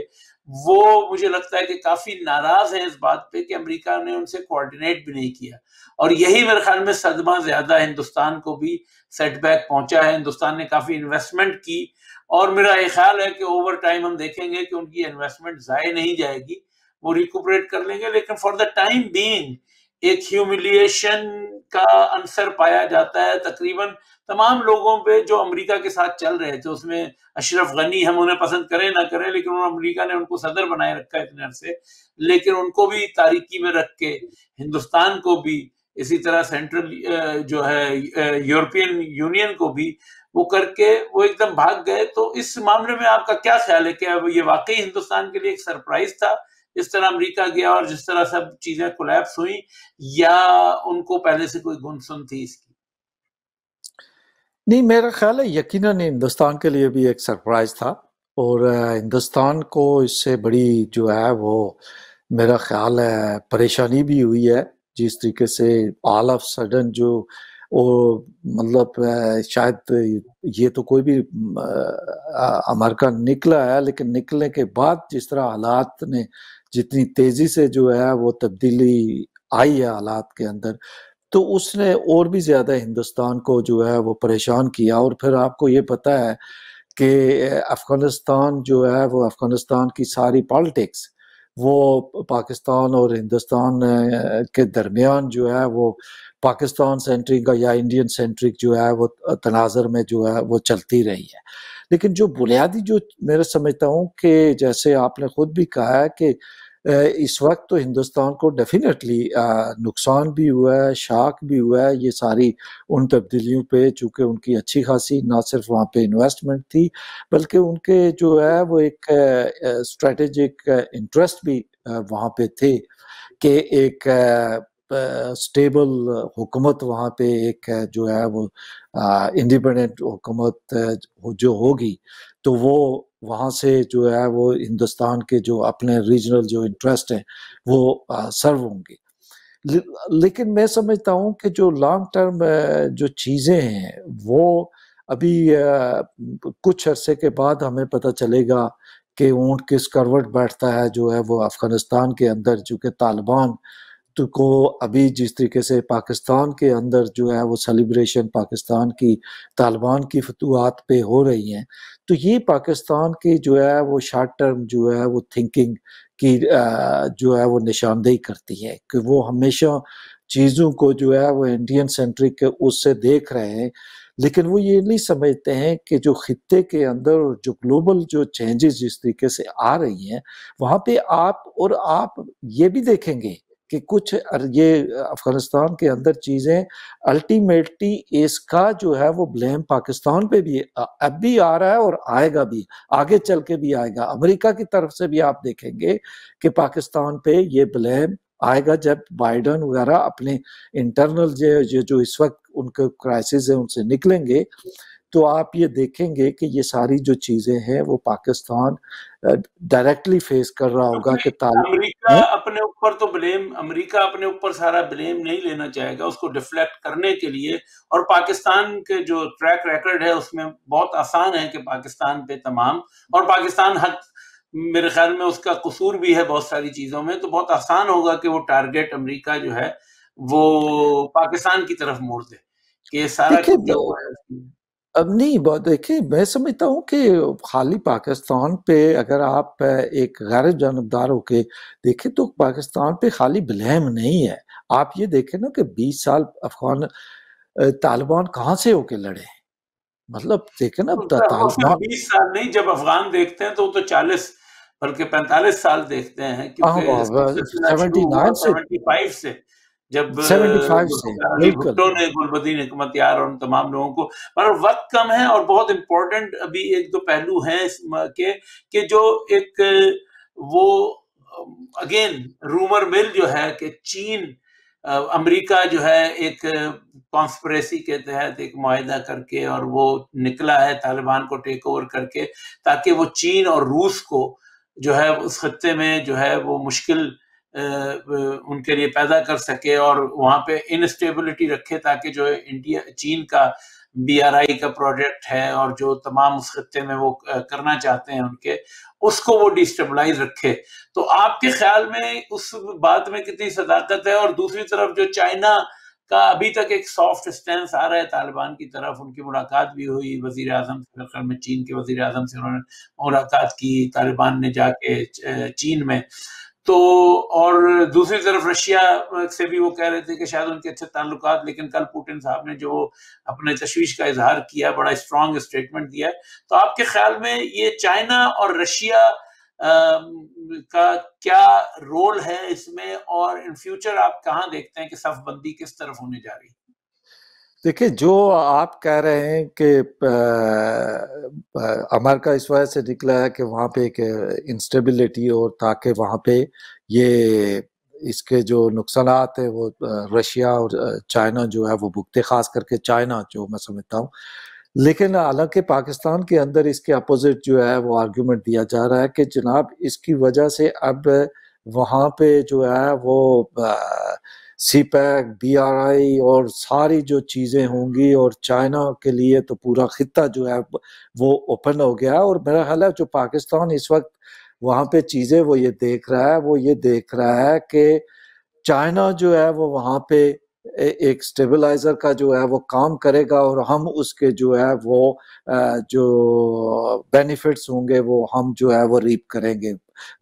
Speaker 1: वो मुझे लगता है कि काफी नाराज हैं इस बात पे कि अमेरिका ने उनसे कोऑर्डिनेट भी नहीं किया और यही मेरे ख्याल में सदमा ज्यादा हिंदुस्तान को भी सेटबैक पहुंचा है हिंदुस्तान ने काफी इन्वेस्टमेंट की और मेरा ये ख्याल है कि ओवर टाइम हम देखेंगे कि उनकी इन्वेस्टमेंट जाय नहीं जाएगी वो रिकुपरेट कर लेंगे लेकिन फॉर द टाइम बींग एक ह्यूमिलिएशन का अंसर पाया जाता है तकरीबन तमाम लोगों पे जो अमेरिका के साथ चल रहे थे उसमें अशरफ गनी हम उन्हें पसंद करें ना करें लेकिन उन्होंने अमेरिका ने उनको सदर बनाए रखा है इतने अरसे लेकिन उनको भी तारीकी में रख के हिंदुस्तान को भी इसी तरह सेंट्रल जो है यूरोपियन यूनियन को भी वो करके वो एकदम भाग गए तो इस मामले में आपका क्या ख्याल है अब ये वाकई हिंदुस्तान के लिए एक सरप्राइज था जिस तरह अमेरिका गया और जिस तरह सब चीजें कोलैप्स हुई या उनको पहले से कोई गुनसुन थी इसकी
Speaker 2: नहीं मेरा ख्याल है यकीनन हिंदुस्तान के लिए भी एक सरप्राइज था और हिंदुस्तान को इससे बड़ी जो है वो मेरा ख्याल है परेशानी भी हुई है जिस तरीके से ऑल ऑफ सडन जो वो मतलब शायद ये तो कोई भी अमेरिका निकला है लेकिन निकलने के बाद जिस तरह हालात ने जितनी तेजी से जो है वो तब्दीली आई है हालात के अंदर तो उसने और भी ज़्यादा हिंदुस्तान को जो है वो परेशान किया और फिर आपको ये पता है कि अफ़गानिस्तान जो है वो अफ़गानिस्तान की सारी पॉलिटिक्स वो पाकिस्तान और हिंदुस्तान के दरमियान जो है वो पाकिस्तान सेंट्रिक या इंडियन सेंट्रिक जो है वो तनाजर में जो है वो चलती रही है लेकिन जो बुनियादी जो मेरा समझता हूँ कि जैसे आपने खुद भी कहा है कि इस वक्त तो हिंदुस्तान को डेफिनेटली नुकसान भी हुआ है शाक भी हुआ है ये सारी उन तब्दीलियों पे चूँकि उनकी अच्छी खासी ना सिर्फ वहाँ पे इन्वेस्टमेंट थी बल्कि उनके जो है वो एक स्ट्रेटेजिक इंटरेस्ट भी वहाँ पे थे कि एक स्टेबल हुकूमत वहाँ पे एक जो है वो इंडिपेंडेंट हुकूमत जो होगी तो वो वहाँ से जो है वो हिंदुस्तान के जो अपने रीजनल जो इंटरेस्ट हैं वो सर्व होंगे लेकिन मैं समझता हूँ कि जो लॉन्ग टर्म जो चीज़ें हैं वो अभी कुछ अरसे के बाद हमें पता चलेगा कि ऊँट किस करवट बैठता है जो है वो अफ़गानिस्तान के अंदर चूँकि तालिबान ईद तो को अभी जिस तरीके से पाकिस्तान के अंदर जो है वो सेलिब्रेशन पाकिस्तान की तालिबान की फतवात पे हो रही हैं तो ये पाकिस्तान की जो है वो शॉर्ट टर्म जो है वो थिंकिंग की जो है वो निशानदेही करती है कि वो हमेशा चीज़ों को जो है वो इंडियन सेंट्रिक उससे देख रहे हैं लेकिन वो ये नहीं समझते हैं कि जो खत्े के अंदर और जो ग्लोबल जो चेंजेस जिस तरीके से आ रही हैं वहाँ पे आप और आप ये भी देखेंगे कि कुछ ये अफ़गानिस्तान के अंदर चीज़ें अल्टीमेटली इसका जो है वो ब्लेम पाकिस्तान पे भी अब भी आ रहा है और आएगा भी आगे चल के भी आएगा अमेरिका की तरफ से भी आप देखेंगे कि पाकिस्तान पे ये ब्लेम आएगा जब बाइडन वगैरह अपने इंटरनल जो, जो इस वक्त उनके क्राइसिस है उनसे निकलेंगे तो आप ये देखेंगे कि ये सारी जो चीजें हैं वो पाकिस्तान डायरेक्टली फेस कर रहा होगा कि अमेरिका हम्म?
Speaker 1: अपने ऊपर तो ब्लेम अमेरिका अपने ऊपर सारा ब्लेम नहीं लेना चाहेगा उसको डिफ्लेक्ट करने के लिए और पाकिस्तान के जो ट्रैक रिकॉर्ड है उसमें बहुत आसान है कि पाकिस्तान पे तमाम और पाकिस्तान हक मेरे ख्याल में उसका कसूर भी है बहुत सारी चीजों में तो बहुत आसान होगा कि वो टारगेट अमरीका जो है वो पाकिस्तान की तरफ मोड़ दे कि सारा
Speaker 2: अब नहीं बहुत देखिए मैं समझता हूँ कि खाली पाकिस्तान पे अगर आप एक गैर जानबदार होके देखें तो पाकिस्तान पे खाली ब्लेम नहीं है आप ये देखें ना कि 20 साल अफगान तालिबान कहाँ से होके लड़े मतलब देखे ना तो तालिबान
Speaker 1: बीस साल नहीं जब अफगान देखते हैं तो तो चालीस बल्कि पैंतालीस साल देखते हैं हाँ, क्योंकि 79 हाँ, हाँ, से 75 से जब भुट्टो ने गुलबदीन हमत और तमाम लोगों को पर वक्त कम है और बहुत इम्पोर्टेंट अभी एक दो पहलू हैं के कि जो एक वो अगेन रूमर मिल जो है कि चीन अमेरिका जो है एक कॉन्स्परेसी के तहत एक माह करके और वो निकला है तालिबान को टेक ओवर करके ताकि वो चीन और रूस को जो है उस खत्ते में जो है वो मुश्किल उनके लिए पैदा कर सके और वहाँ पे इनस्टेबिलिटी रखे ताकि जो इंडिया चीन का बीआरआई का प्रोजेक्ट है और जो तमाम उस खत्ते में वो करना चाहते हैं उनके उसको वो डिस्टेबलाइज रखे तो आपके ख्याल में उस बात में कितनी सदाकत है और दूसरी तरफ जो चाइना का अभी तक एक सॉफ्ट स्टैंड आ रहा है तालिबान की तरफ उनकी मुलाकात भी हुई वजीर अजम से में चीन के वजीर अजम से उन्होंने मुलाकात की तालिबान ने जाके चीन में तो और दूसरी तरफ रशिया से भी वो कह रहे थे कि शायद उनके अच्छे ताल्लुक लेकिन कल पुटिन साहब ने जो अपने तशवीश का इजहार किया बड़ा स्ट्रॉन्ग स्टेटमेंट दिया है तो आपके ख्याल में ये चाइना और रशिया का क्या रोल है इसमें और इन फ्यूचर आप कहाँ देखते हैं कि सफबंदी किस तरफ होने जा रही है
Speaker 2: देखिए जो आप कह रहे हैं कि अमेरिका इस वजह से निकला है कि वहाँ पे एक इंस्टेबिलिटी और ताकि वहाँ पे ये इसके जो नुकसान है वो रशिया और चाइना जो है वो भुगते खास करके चाइना जो मैं समझता हूँ लेकिन हालांकि पाकिस्तान के अंदर इसके अपोजिट जो है वो आर्गुमेंट दिया जा रहा है कि जनाब इसकी वजह से अब वहाँ पे जो है वो आ, CPEC B R I और सारी जो चीज़ें होंगी और चाइना के लिए तो पूरा खत्ता जो है वो ओपन हो गया और मेरा ख्याल है जो पाकिस्तान इस वक्त वहाँ पे चीज़ें वो ये देख रहा है वो ये देख रहा है कि चाइना जो है वो वहाँ पे एक स्टेबलाइजर का जो है वो काम करेगा और हम उसके जो है वो जो बेनिफिट्स होंगे वो हम जो है वो रीप करेंगे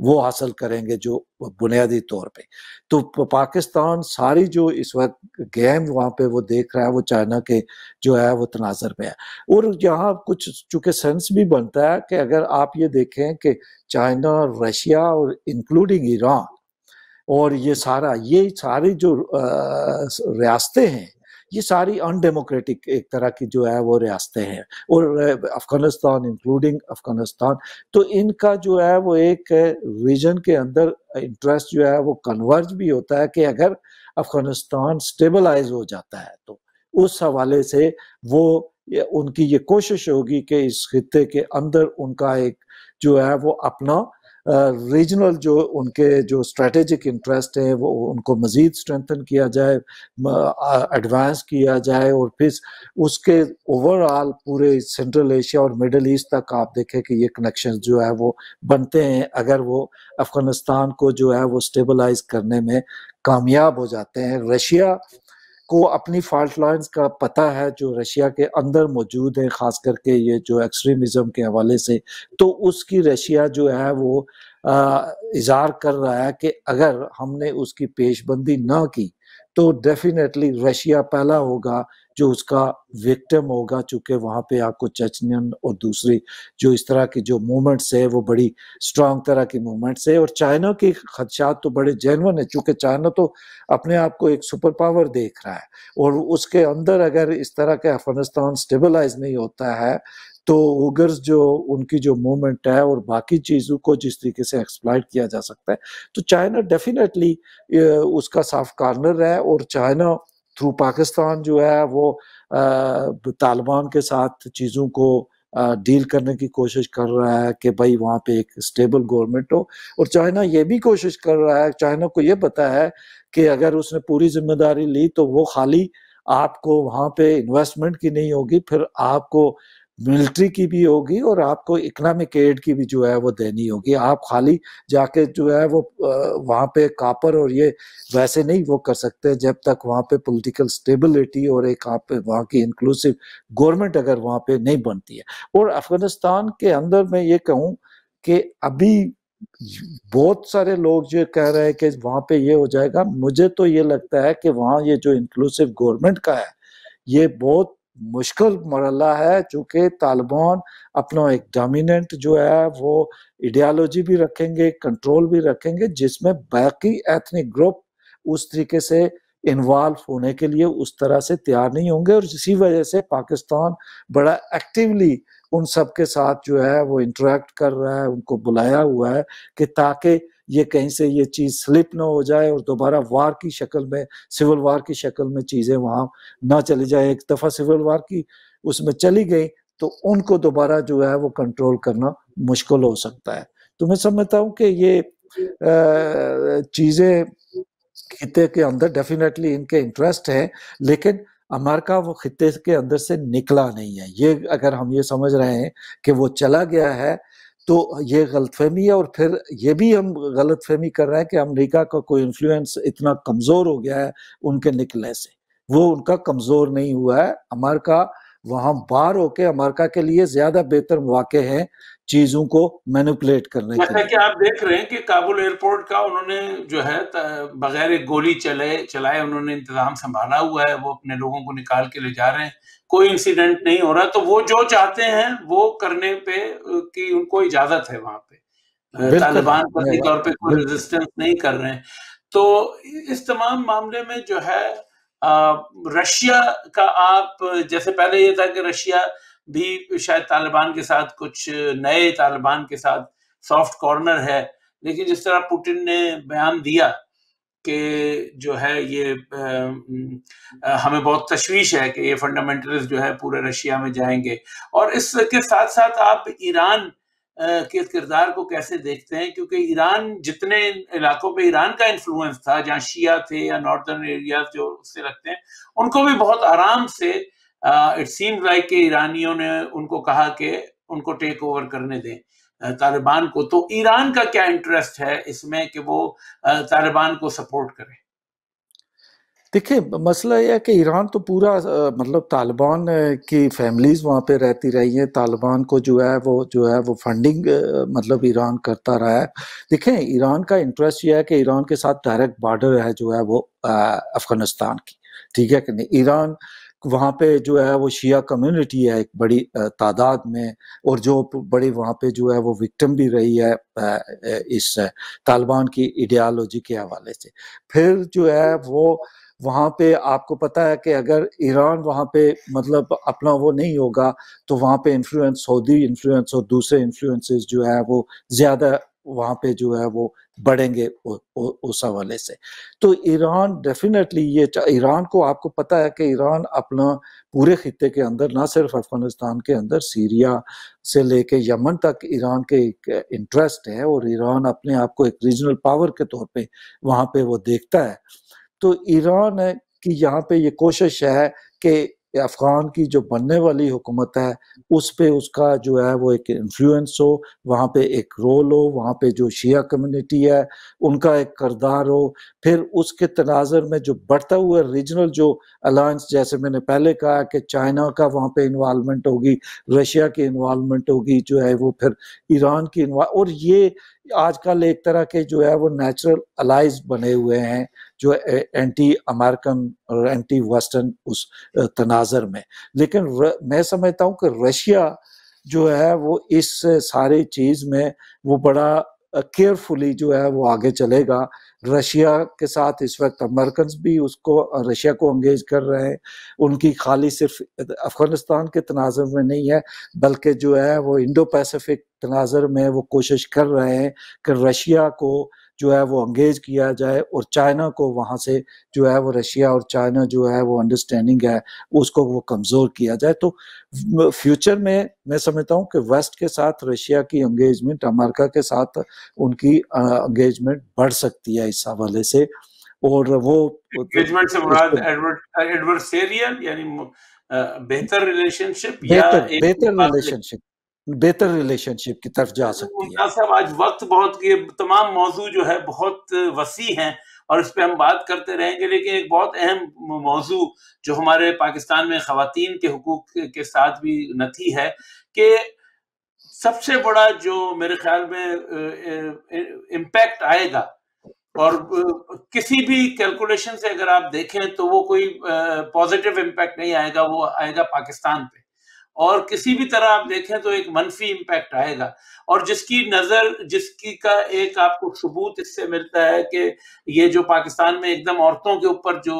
Speaker 2: वो हासिल करेंगे जो बुनियादी तौर पे तो पाकिस्तान सारी जो इस वक्त गेम वहाँ पे वो देख रहा है वो चाइना के जो है वो तनाजर में है और यहाँ कुछ चूंकि सेंस भी बनता है कि अगर आप ये देखें कि चाइना रशिया और इंक्लूडिंग ईरान और ये सारा ये सारी जो रियासतें हैं ये सारी अनडेमोक्रेटिक एक तरह की जो है वो रियासतें हैं और अफगानिस्तान इंक्लूडिंग अफगानिस्तान तो इनका जो है वो एक रीजन के अंदर इंटरेस्ट जो है वो कन्वर्ज भी होता है कि अगर अफगानिस्तान स्टेबलाइज हो जाता है तो उस हवाले से वो उनकी ये कोशिश होगी कि इस खत्े के अंदर उनका एक जो है वो अपना रीजनल जो उनके जो स्ट्रेटेजिक इंटरेस्ट हैं वो उनको मज़ीद स्ट्रेंथन किया जाए एडवांस किया जाए और फिर उसके ओवरऑल पूरे सेंट्रल एशिया और मिडल ईस्ट तक आप देखें कि ये कनेक्शन जो है वो बनते हैं अगर वो अफ़गानिस्तान को जो है वो स्टेबलाइज करने में कामयाब हो जाते हैं रशिया को अपनी फॉल्ट लाइंस का पता है जो रशिया के अंदर मौजूद है खास करके ये जो एक्सट्रीमिज्म के हवाले से तो उसकी रशिया जो है वो इजहार कर रहा है कि अगर हमने उसकी पेशबंदी ना की तो डेफिनेटली रशिया पहला होगा जो उसका विक्टिम होगा चूंकि वहाँ पे आपको चचनियन और दूसरी जो इस तरह की जो मूवमेंट्स है वो बड़ी स्ट्रांग तरह की मूवमेंट्स है और चाइना के खदशात तो बड़े जैन है चूंकि चाइना तो अपने आप को एक सुपर पावर देख रहा है और उसके अंदर अगर इस तरह का अफगानिस्तान स्टेबलाइज नहीं होता है तो उगर्स जो उनकी जो मूवमेंट है और बाकी चीज़ों को जिस तरीके से एक्सप्लाइट किया जा सकता है तो चाइना डेफिनेटली उसका साफ कार्नर है और चाइना थ्रू पाकिस्तान जो है वो तालिबान के साथ चीज़ों को डील करने की कोशिश कर रहा है कि भाई वहाँ पे एक स्टेबल गवर्नमेंट हो और चाइना ये भी कोशिश कर रहा है चाइना को ये पता है कि अगर उसने पूरी जिम्मेदारी ली तो वो खाली आपको वहाँ पे इन्वेस्टमेंट की नहीं होगी फिर आपको मिलिट्री की भी होगी और आपको इकोनॉमिक एड की भी जो है वो देनी होगी आप खाली जाके जो है वो वहाँ पे कापर और ये वैसे नहीं वो कर सकते जब तक वहाँ पे पॉलिटिकल स्टेबिलिटी और एक आप वहाँ की इंक्लूसिव गवर्नमेंट अगर वहाँ पे नहीं बनती है और अफगानिस्तान के अंदर मैं ये कहूँ कि अभी बहुत सारे लोग जो कह रहे हैं कि वहाँ पे ये हो जाएगा मुझे तो ये लगता है कि वहाँ ये जो इंक्लूसिव गवर्नमेंट का है ये बहुत मुश्किल मरला है चूँकि तालिबान अपना एक डोमिनेंट जो है वो आइडियालॉजी भी रखेंगे कंट्रोल भी रखेंगे जिसमें बाकी एथनिक ग्रुप उस तरीके से इन्वॉल्व होने के लिए उस तरह से तैयार नहीं होंगे और इसी वजह से पाकिस्तान बड़ा एक्टिवली उन सब के साथ जो है वो इंटरेक्ट कर रहा है उनको बुलाया हुआ है कि ताकि ये कहीं से ये चीज़ स्लिप ना हो जाए और दोबारा वार की शक्ल में सिविल वार की शक्ल में चीज़ें वहाँ ना चली जाए एक दफ़ा सिविल वार की उसमें चली गई तो उनको दोबारा जो है वो कंट्रोल करना मुश्किल हो सकता है तो मैं समझता हूँ कि ये चीज़ें खत्े के अंदर डेफिनेटली इनके इंटरेस्ट है लेकिन अमेरिका वो खिते के अंदर से निकला नहीं है ये अगर हम ये समझ रहे हैं कि वो चला गया है तो ये गलतफहमी है और फिर ये भी हम गलतफहमी कर रहे हैं कि अमेरिका का कोई इन्फ्लुएंस इतना कमज़ोर हो गया है उनके निकलने से वो उनका कमज़ोर नहीं हुआ है अमेरिका वहाँ बाहर होके अमेरिका के लिए ज़्यादा बेहतर मौके हैं चीज़ों को मैनिपुलेट करने के अच्छा,
Speaker 1: लिए कि आप देख रहे हैं कि काबुल एयरपोर्ट का उन्होंने जो है बगैर एक गोली चले चलाए उन्होंने इंतजाम संभाला हुआ है वो अपने लोगों को निकाल के ले जा रहे हैं कोई इंसिडेंट नहीं हो रहा तो वो जो चाहते हैं वो करने पे की उनको इजाजत है वहां पे तालिबान तौर पे कोई रेजिस्टेंस नहीं कर रहे हैं तो इस तमाम मामले में जो है रशिया का आप जैसे पहले ये था कि रशिया भी शायद तालिबान के साथ कुछ नए तालिबान के साथ सॉफ्ट कॉर्नर है लेकिन जिस तरह पुटिन ने बयान दिया कि जो है ये आ, हमें बहुत तशवीश है कि ये फंडामेंटलिस्ट जो है पूरे रशिया में जाएंगे और इसके साथ साथ आप ईरान के किरदार को कैसे देखते हैं क्योंकि ईरान जितने इलाकों पे ईरान का इन्फ्लुएंस था जहाँ शिया थे या नॉर्दर्न एरिया जो उससे लगते हैं उनको भी बहुत आराम से इट सीम लाइक के ईरानियों ने उनको कहा कि उनको टेक ओवर करने दें तालिबान को तो ईरान का क्या इंटरेस्ट है इसमें कि वो तालिबान को सपोर्ट करे
Speaker 2: देखिए मसला यह है कि ईरान तो पूरा मतलब तालिबान की फैमिलीज़ वहाँ पे रहती रही हैं तालिबान को जो है वो जो है वो फंडिंग मतलब ईरान करता रहा है देखें ईरान का इंटरेस्ट यह है कि ईरान के साथ डायरेक्ट बॉर्डर है जो है वो अफ़गानिस्तान की ठीक है कि नहीं ईरान वहाँ पे जो है वो शिया कम्युनिटी है एक बड़ी तादाद में और जो बड़ी वहाँ पे जो है वो विक्टिम भी रही है इस तालिबान की आइडियालॉजी के हवाले से फिर जो है वो वहाँ पे आपको पता है कि अगर ईरान वहाँ पे मतलब अपना वो नहीं होगा तो वहाँ पे इन्फ्लुएंस सऊदी इन्फ्लुएंस और दूसरे इन्फ्लुएंसेस जो है वो ज़्यादा वहाँ पे जो है वो बढ़ेंगे उस हवाले से तो ईरान डेफिनेटली ये ईरान को आपको पता है कि ईरान अपना पूरे खत्े के अंदर ना सिर्फ अफगानिस्तान के अंदर सीरिया से लेके यमन तक ईरान के एक इंटरेस्ट है और ईरान अपने आप को एक रीजनल पावर के तौर पे वहाँ पे वो देखता है तो ईरान की यहाँ पे ये कोशिश है कि अफगान की जो बनने वाली हुकूमत है उस पर उसका जो है वो एक इन्फ्लुएंस हो वहाँ पे एक रोल हो वहाँ पे जो शिया कम्युनिटी है उनका एक करदार हो फिर उसके तनाजर में जो बढ़ता हुआ रीजनल जो अलायंस जैसे मैंने पहले कहा कि चाइना का वहाँ पे इन्वालमेंट होगी रशिया की इन्वालमेंट होगी जो है वो फिर ईरान की और ये आजकल एक तरह के जो है वो नेचुरल अलाइज बने हुए हैं जो एंटी अमेरिकन और एंटी वेस्टर्न उस तनाजर में लेकिन र, मैं समझता हूँ कि रशिया जो है वो इस सारी चीज़ में वो बड़ा केयरफुली जो है वो आगे चलेगा रशिया के साथ इस वक्त अमेरिकन भी उसको रशिया को अंगेज कर रहे हैं उनकी खाली सिर्फ अफगानिस्तान के तनाजर में नहीं है बल्कि जो है वो इंडो पैसिफिक तनाजर में वो कोशिश कर रहे हैं कि रशिया को जो है वो अंगेज किया जाए और चाइना को वहाँ से जो है वो रशिया और चाइना जो है वो अंडरस्टैंडिंग है उसको वो कमज़ोर किया जाए तो फ्यूचर में मैं समझता हूँ कि वेस्ट के साथ रशिया की अंगेजमेंट अमेरिका के साथ उनकी अंगेजमेंट बढ़ सकती है इस हवाले से और वो एंगेजमेंट
Speaker 1: से यानी बेहतर रिलेशनशिप या बेहतर रिलेशनशिप
Speaker 2: बेहतर रिलेशनशिप की तरफ जा तो सकती
Speaker 1: है साहब आज वक्त बहुत ये तमाम मौजू जो है बहुत वसी हैं और इस पर हम बात करते रहेंगे लेकिन एक बहुत अहम मौजू जो हमारे पाकिस्तान में खातन के हकूक के साथ भी नथी है कि सबसे बड़ा जो मेरे ख्याल में इम्पैक्ट आएगा और किसी भी कैलकुलेशन से अगर आप देखें तो वो कोई पॉजिटिव इम्पैक्ट नहीं आएगा वो आएगा पाकिस्तान पे और किसी भी तरह आप देखें तो एक मनफी इम्पैक्ट आएगा और जिसकी नज़र जिसकी का एक आपको सबूत इससे मिलता है कि ये जो पाकिस्तान में एकदम औरतों के ऊपर जो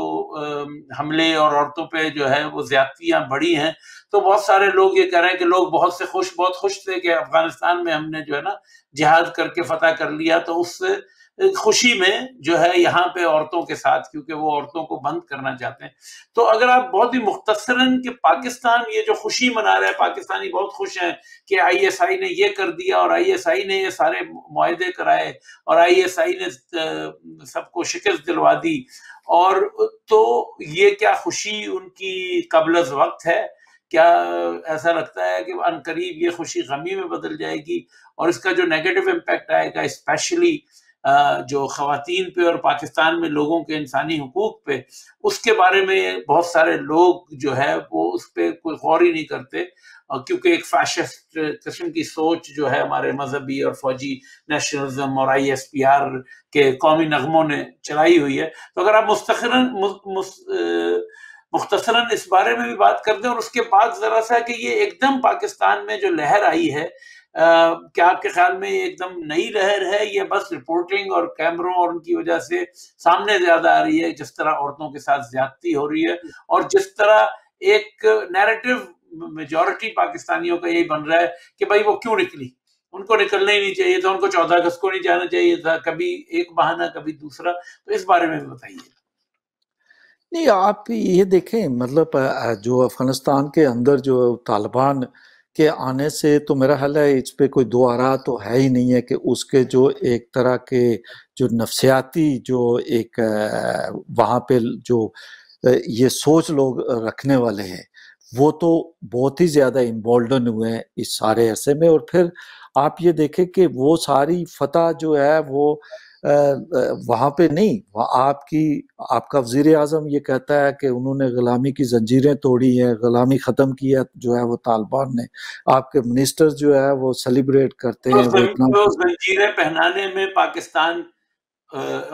Speaker 1: हमले और औरतों पे जो है वो ज्यादतियाँ बढ़ी हैं तो बहुत सारे लोग ये कह रहे हैं कि लोग बहुत से खुश बहुत खुश थे कि अफगानिस्तान में हमने जो है ना जिहाद करके फतेह कर लिया तो उससे खुशी में जो है यहाँ पे औरतों के साथ क्योंकि वो औरतों को बंद करना चाहते हैं तो अगर आप बहुत ही मुख्तसरन कि पाकिस्तान ये जो खुशी मना रहे हैं पाकिस्तानी बहुत खुश हैं कि आईएसआई ने ये कर दिया और आईएसआई ने ये सारे माहे कराए और आईएसआई ने सबको शिकस्त दिलवा दी और तो ये क्या खुशी उनकी कबल वक्त है क्या ऐसा लगता है कि अनकरीब करीब ये खुशी गमी में बदल जाएगी और इसका जो नेगेटिव इम्पेक्ट आएगा स्पेशली जो खातन पे और पाकिस्तान में लोगों के इंसानी हकूक पे उसके बारे में बहुत सारे लोग जो है वो उस पर कोई गौर ही नहीं करते क्योंकि एक फैशिस्ट किस्म की सोच जो है हमारे मजहबी और फौजी नेशनलिज्म और आई एस पी आर के कौमी नगमों ने चलाई हुई है तो अगर आप मुस्तर मुख्तसरा इस बारे में भी बात करते हैं और उसके बाद ज़रा सा कि ये एकदम पाकिस्तान में जो लहर आई है क्या आपके ख्याल में एकदम नई लहर है या बस रिपोर्टिंग और कैमरों और उनकी वजह से सामने ज्यादा आ रही है जिस तरह औरतों के साथ ज्यादती हो रही है और जिस तरह एक नैरेटिव मेजोरिटी पाकिस्तानियों का यही बन रहा है कि भाई वो क्यों निकली उनको निकलना ही नहीं चाहिए था उनको चौदह अगस्त को नहीं जाना चाहिए था कभी एक बहाना कभी दूसरा तो इस बारे में भी बताइए
Speaker 2: नहीं आप ये देखें मतलब जो अफगानिस्तान के अंदर जो तालिबान के आने से तो मेरा ख्याल है इस पर कोई दो आरा तो है ही नहीं है कि उसके जो एक तरह के जो नफसियाती जो एक वहाँ पे जो ये सोच लोग रखने वाले हैं वो तो बहुत ही ज़्यादा इम्बॉल्डन हुए हैं इस सारे अरसे में और फिर आप ये देखें कि वो सारी फतह जो है वो वहाँ पे नहीं आपकी आपका वजीर अजम ये कहता है कि उन्होंने गुलामी की जंजीरें तोड़ी हैं गुलामी ख़त्म की है जो है वो तालिबान ने आपके मिनिस्टर जो है वो सेलिब्रेट करते तो हैं तो जंजीरें
Speaker 1: पहनाने में पाकिस्तान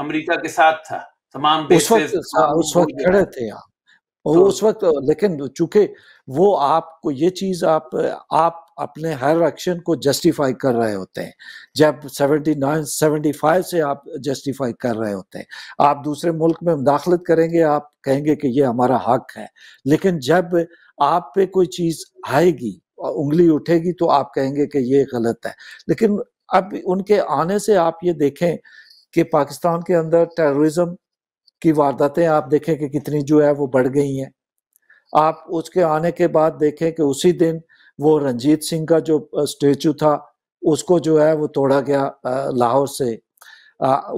Speaker 1: अमेरिका के साथ था तमाम उस वक्त हाँ, उस वक्त खड़े थे
Speaker 2: आप तो, उस वक्त लेकिन चूंकि वो आपको ये चीज़ आप आप अपने हर एक्शन को जस्टिफाई कर रहे होते हैं जब 79, 75 से आप जस्टिफाई कर रहे होते हैं आप दूसरे मुल्क में मुदाखलत करेंगे आप कहेंगे कि ये हमारा हक है लेकिन जब आप पे कोई चीज़ आएगी उंगली उठेगी तो आप कहेंगे कि ये गलत है लेकिन अब उनके आने से आप ये देखें कि पाकिस्तान के अंदर टेररिज्म की वारदातें आप देखें कि कितनी जो है वो बढ़ गई हैं आप उसके आने के बाद देखें कि उसी दिन वो रंजीत सिंह का जो स्टेचू था उसको जो है वो तोड़ा गया लाहौर से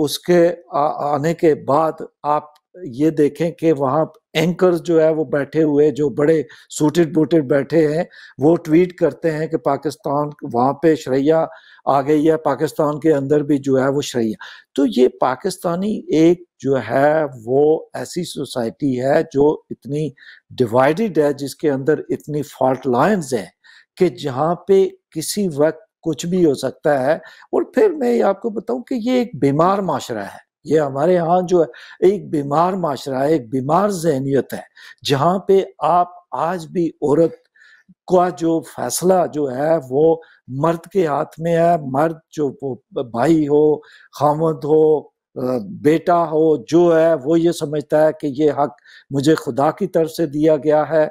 Speaker 2: उसके आने के बाद आप ये देखें कि वहाँ एंकर जो है वो बैठे हुए जो बड़े सूटेड बूटेड बैठे हैं वो ट्वीट करते हैं कि पाकिस्तान वहाँ पे श्रैया आ गई है पाकिस्तान के अंदर भी जो है वो श्रैया तो ये पाकिस्तानी एक जो है वो ऐसी सोसाइटी है जो इतनी डिवाइडेड है जिसके अंदर इतनी फॉल्ट लाइन्स हैं कि जहाँ पे किसी वक्त कुछ भी हो सकता है और फिर मैं आपको बताऊं कि ये एक बीमार माशरा है ये हमारे यहाँ जो है एक बीमार माशरा है एक बीमार जहनीत है जहाँ पे आप आज भी औरत का जो फैसला जो है वो मर्द के हाथ में है मर्द जो वो भाई हो खामद हो बेटा हो जो है वो ये समझता है कि ये हक मुझे खुदा की तरफ से दिया गया है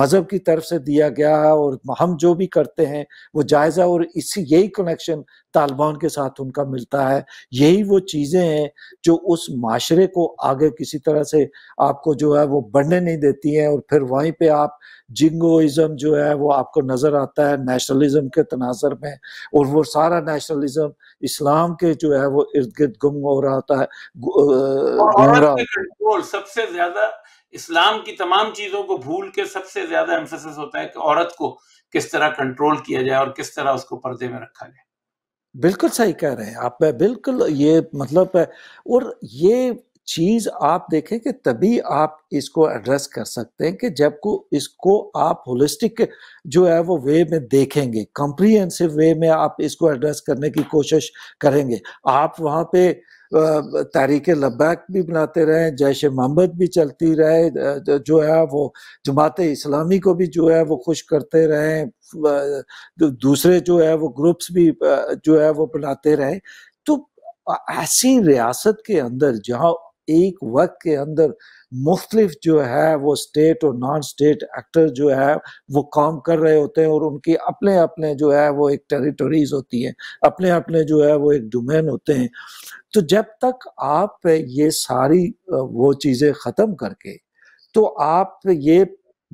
Speaker 2: मज़हब की तरफ से दिया गया है और हम जो भी करते हैं वो जायजा और इसी यही कनेक्शन तालिबान के साथ उनका मिलता है यही वो चीज़ें हैं जो उस माशरे को आगे किसी तरह से आपको जो है वो बढ़ने नहीं देती हैं और फिर वहीं पे आप जिंगोइज़म जो है वो आपको नज़र आता है नेशनलिज्म के तनाजर में और वो सारा नेशनलिज्म इस्लाम के जो है वो इर्द गिर्द गुम हो रहा होता है और
Speaker 1: सबसे ज्यादा इस्लाम की तमाम चीजों को भूल के सबसे ज्यादा एम्फोसिस होता है कि औरत को किस तरह कंट्रोल किया जाए और किस तरह उसको पर्दे में रखा जाए
Speaker 2: बिल्कुल सही कह रहे हैं आप बिल्कुल ये मतलब और ये चीज आप देखें कि तभी आप इसको एड्रेस कर सकते हैं कि जब को इसको आप होलिस्टिक जो है वो वे में देखेंगे कॉम्प्रीहेंसिव वे में आप इसको एड्रेस करने की कोशिश करेंगे आप वहां पे तारीख लबैक भी बनाते रहे जैश मोहम्मद भी चलती रहे जो है वो जमात इस्लामी को भी जो है वो खुश करते रहे दूसरे जो है वो ग्रुप्स भी जो है वो बनाते रहे तो ऐसी रियासत के अंदर जहाँ एक वक्त के अंदर मुख्तलिफ जो है वो स्टेट और नॉन स्टेट एक्टर जो है वो काम कर रहे होते हैं और उनकी अपने अपने जो है वो एक टेरिटोरीज होती हैं अपने अपने जो है वो एक डोमेन होते हैं तो जब तक आप ये सारी वो चीज़ें ख़त्म करके तो आप ये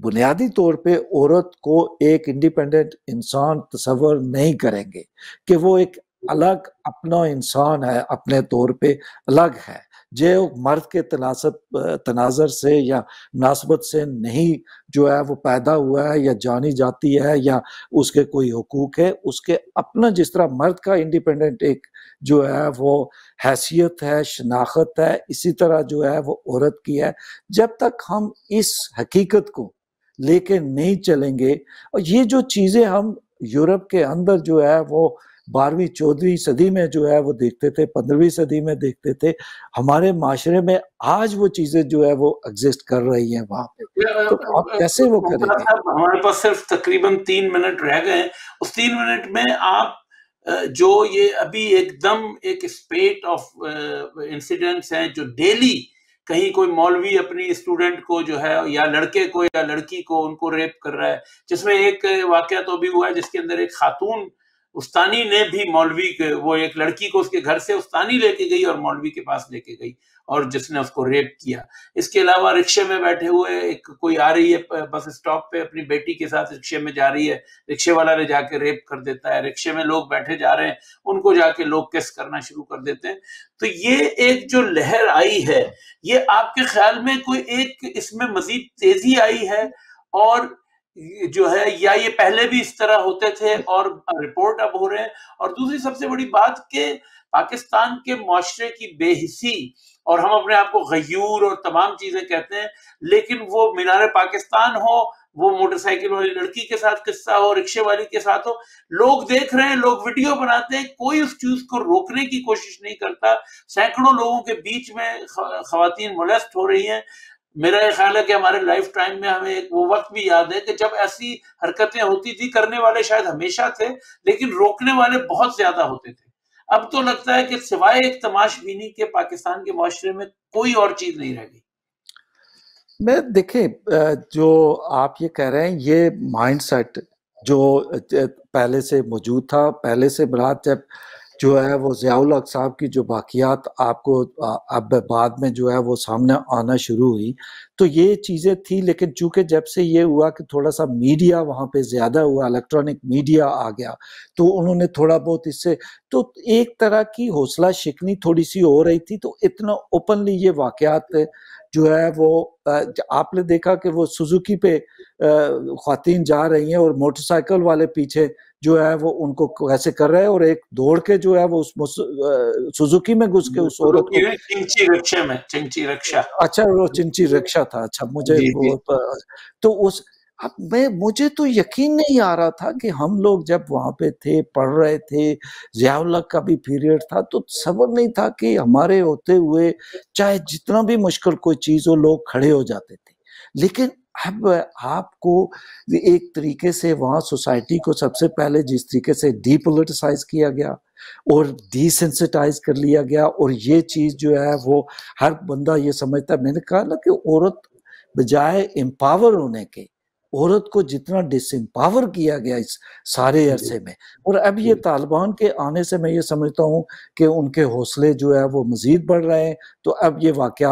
Speaker 2: बुनियादी तौर पे औरत को एक इंडिपेंडेंट इंसान तस्वर नहीं करेंगे कि वो एक अलग अपना इंसान है अपने तौर पे अलग है जो मर्द के तनासब तनाजर से या मुनासबत से नहीं जो है वो पैदा हुआ है या जानी जाती है या उसके कोई हकूक है उसके अपना जिस तरह मर्द का इंडिपेंडेंट एक जो है वो हैसियत है शनाख्त है इसी तरह जो है वो औरत की है जब तक हम इस हकीकत को लेके नहीं चलेंगे और ये जो चीज़ें हम यूरोप के अंदर जो है वो बारहवीं चौदहवीं सदी में जो है वो देखते थे पंद्रहवीं सदी में देखते थे हमारे माशरे में आज वो चीजें जो है वो एग्जिस्ट कर रही हैं वहाँ
Speaker 1: पे तो आप कैसे वो तो करेंगे हमारे पास सिर्फ तकरीबन तीन मिनट रह गए उस तीन मिनट में आप जो ये अभी एकदम एक स्पेट ऑफ इंसिडेंट्स हैं जो डेली कहीं कोई मौलवी अपनी स्टूडेंट को जो है या लड़के को या लड़की को उनको रेप कर रहा है जिसमें एक वाक्य तो भी हुआ है जिसके अंदर एक खातून उस्तानी ने भी मौलवी के वो एक लड़की को उसके घर से उस्तानी लेके गई और मौलवी के पास लेके गई और जिसने उसको रेप किया इसके अलावा रिक्शे में बैठे हुए एक कोई आ रही है बस स्टॉप पे अपनी बेटी के साथ रिक्शे में जा रही है रिक्शे वाला ने जाके रेप कर देता है रिक्शे में लोग बैठे जा रहे हैं उनको जाके लोग किस करना शुरू कर देते हैं तो ये एक जो लहर आई है ये आपके ख्याल में कोई एक इसमें मजीद तेजी आई है और जो है या ये पहले भी इस तरह होते थे और रिपोर्ट अब हो रहे हैं और दूसरी सबसे बड़ी बात के पाकिस्तान के माशरे की बेहिसी और हम अपने आप को गयूर और तमाम चीजें कहते हैं लेकिन वो मीनार पाकिस्तान हो वो मोटरसाइकिल वाली लड़की के साथ किस्सा हो रिक्शे वाली के साथ हो लोग देख रहे हैं लोग वीडियो बनाते हैं कोई उस चीज को रोकने की कोशिश नहीं करता सैकड़ों लोगों के बीच में खातन मोलेस्ट हो रही हैं मेरा ये ख्याल है कि हमारे लाइफ टाइम में हमें एक वो वक्त भी याद है कि जब ऐसी हरकतें होती थी करने वाले शायद हमेशा थे लेकिन रोकने वाले बहुत ज्यादा होते थे अब तो लगता है कि सिवाय एक तमाश बीनी के पाकिस्तान के माशरे में कोई और चीज नहीं रह गई
Speaker 2: मैं देखे जो आप ये कह रहे हैं ये माइंडसेट जो पहले से मौजूद था पहले से बरात जब जो है वो जयाउल हक साहब की जो बाकियात आपको अब बाद में जो है वो सामने आना शुरू हुई तो ये चीज़ें थी लेकिन चूंकि जब से ये हुआ कि थोड़ा सा मीडिया वहाँ पे ज़्यादा हुआ इलेक्ट्रॉनिक मीडिया आ गया तो उन्होंने थोड़ा बहुत इससे तो एक तरह की हौसला शिकनी थोड़ी सी हो रही थी तो इतना ओपनली ये वाक़ात जो है वो आपने देखा कि वो सुजुकी पे खातन जा रही हैं और मोटरसाइकिल वाले पीछे जो है वो उनको कैसे कर रहे हैं और एक दौड़ के जो है वो उस सुजुकी में घुस के उस तो औरत को चिंची रिक्शा में चिंची रिक्शा अच्छा वो चिंची रिक्शा था अच्छा मुझे दी। जी. तो उस अब मैं मुझे तो यकीन नहीं आ रहा था कि हम लोग जब वहां पे थे पढ़ रहे थे जयावलक का भी पीरियड था तो सबर नहीं था कि हमारे होते हुए चाहे जितना भी मुश्किल कोई चीज हो लोग खड़े हो जाते थे लेकिन अब आपको एक तरीके से वहाँ सोसाइटी को सबसे पहले जिस तरीके से डीपोलिटिसाइज किया गया और डिसेंसिटाइज कर लिया गया और ये चीज़ जो है वो हर बंदा ये समझता है मैंने कहा ना कि औरत बजाय एम्पावर होने के औरत को जितना डिसम्पावर किया गया इस सारे अरसे में और अब ये तालिबान के आने से मैं ये समझता हूँ कि उनके हौसले जो है वो मज़ीद बढ़ रहे हैं तो अब ये वाक़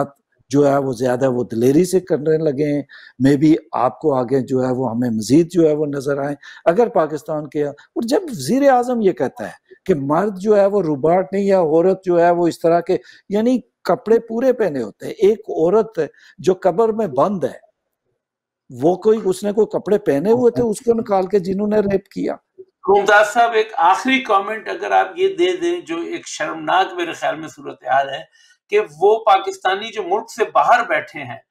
Speaker 2: जो है वो ज़्यादा वो दिलेरी से करने लगे हैं मे बी आपको आगे जो है वो हमें मज़ीद जो है वो नज़र आए अगर पाकिस्तान के और जब वजीर अजम ये कहता है कि मर्द जो है वो रुबाट नहीं या औरत जो है वो इस तरह के यानी कपड़े पूरे पहने होते हैं एक औरत जो कब्र में बंद है वो कोई उसने कोई कपड़े पहने हुए थे उसको निकाल के जिन्होंने रेप किया
Speaker 1: मुमताज साहब एक आखिरी कमेंट अगर आप ये दे दें जो एक शर्मनाक मेरे ख्याल में सूरत हाल है कि वो पाकिस्तानी जो मुल्क से बाहर बैठे हैं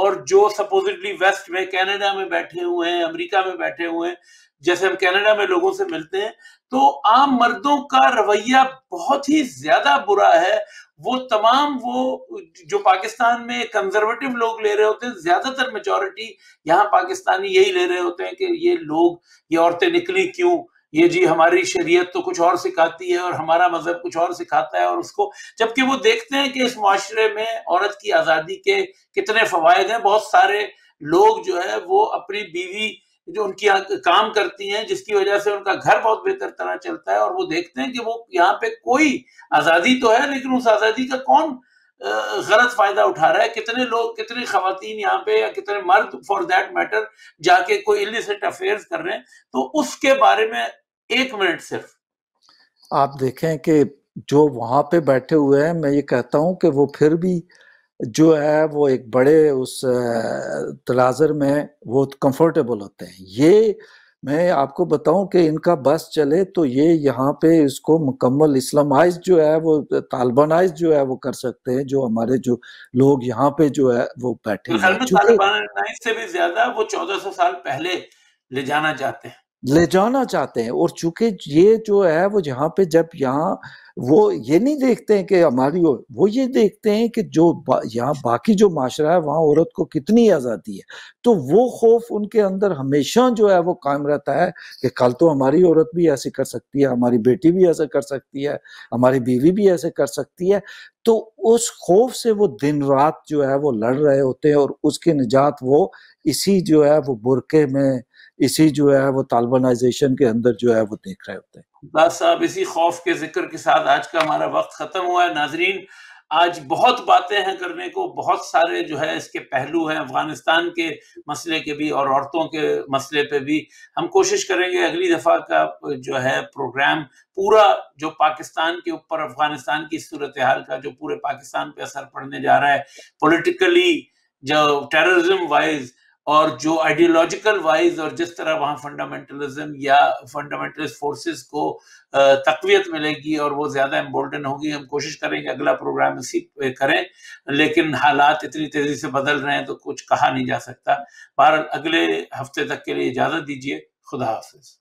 Speaker 1: और जो सपोजिटली वेस्ट में कनाडा में बैठे हुए हैं अमेरिका में बैठे हुए हैं जैसे हम कनाडा में लोगों से मिलते हैं तो आम मर्दों का रवैया बहुत ही ज्यादा बुरा है वो तमाम वो जो पाकिस्तान में कंजर्वेटिव लोग ले रहे होते हैं ज्यादातर मेजोरिटी यहाँ पाकिस्तानी यही ले रहे होते हैं कि ये लोग ये औरतें निकली क्यों ये जी हमारी शरीयत तो कुछ और सिखाती है और हमारा मजहब कुछ और सिखाता है और उसको जबकि वो देखते हैं कि इस माशरे में औरत की आज़ादी के कितने फवायद हैं बहुत सारे लोग जो है वो अपनी बीवी जो उनकी काम करती हैं जिसकी वजह से उनका घर बहुत बेहतर तरह चलता है और वो देखते हैं कि वो यहाँ पे कोई आज़ादी तो है लेकिन उस आज़ादी का कौन गलत फायदा उठा रहा है कितने लोग कितने खातन यहाँ पे या कितने मर्द फॉर दैट मैटर जाके कोई इलिसिट अफेयर्स कर रहे हैं तो उसके बारे में एक मिनट सिर्फ
Speaker 2: आप देखें कि जो वहां पे बैठे हुए हैं मैं ये कहता हूं कि वो फिर भी जो है वो एक बड़े उस तलाजर में वो कंफर्टेबल होते हैं ये मैं आपको बताऊं कि इनका बस चले तो ये यहाँ पे इसको मुकम्मल इस्लामाइज जो है वो तालिबानाइज जो है वो कर सकते हैं जो हमारे जो लोग यहाँ पे जो है वो बैठे हैं
Speaker 1: से भी ज्यादा वो चौदह सौ साल पहले ले जाना चाहते हैं
Speaker 2: ले जाना चाहते हैं और चूंकि ये जो है वो यहाँ पे जब यहाँ वो ये नहीं देखते हैं कि हमारी वो ये देखते हैं कि जो बा, यहाँ बाकी जो माशरा है वहाँ औरत को कितनी आज़ादी है तो वो खौफ उनके अंदर हमेशा जो है वो कायम रहता है कि कल तो हमारी औरत भी ऐसे कर सकती है हमारी बेटी भी ऐसे कर सकती है हमारी बीवी भी ऐसे कर सकती है तो उस खौफ से वो दिन रात जो है वो लड़ रहे होते हैं और उसके निजात वो इसी जो है वो बुरके में इसी जो है वो तालिबानाइजेशन के अंदर जो है वो देख रहे होते
Speaker 1: हैं साहब इसी खौफ के जिक्र के साथ आज का हमारा वक्त खत्म हुआ है नाजरीन आज बहुत बातें हैं करने को बहुत सारे जो है इसके पहलू हैं अफगानिस्तान के मसले के भी और औरतों के मसले पे भी हम कोशिश करेंगे अगली दफ़ा का जो है प्रोग्राम पूरा जो पाकिस्तान के ऊपर अफगानिस्तान की सूरत हाल का जो पूरे पाकिस्तान पे असर पड़ने जा रहा है पॉलिटिकली जो टेररिज्म वाइज और जो आइडियोलॉजिकल वाइज और जिस तरह वहाँ फंडामेंटलिज्म या फंडामेंटलिस्ट फोर्सेस को तकवीत मिलेगी और वो ज़्यादा एम्बोल्डन होगी हम कोशिश करेंगे अगला प्रोग्राम इसी पे करें लेकिन हालात इतनी तेज़ी से बदल रहे हैं तो कुछ कहा नहीं जा सकता बहर अगले हफ्ते तक के लिए इजाज़त दीजिए खुदा हाफिज़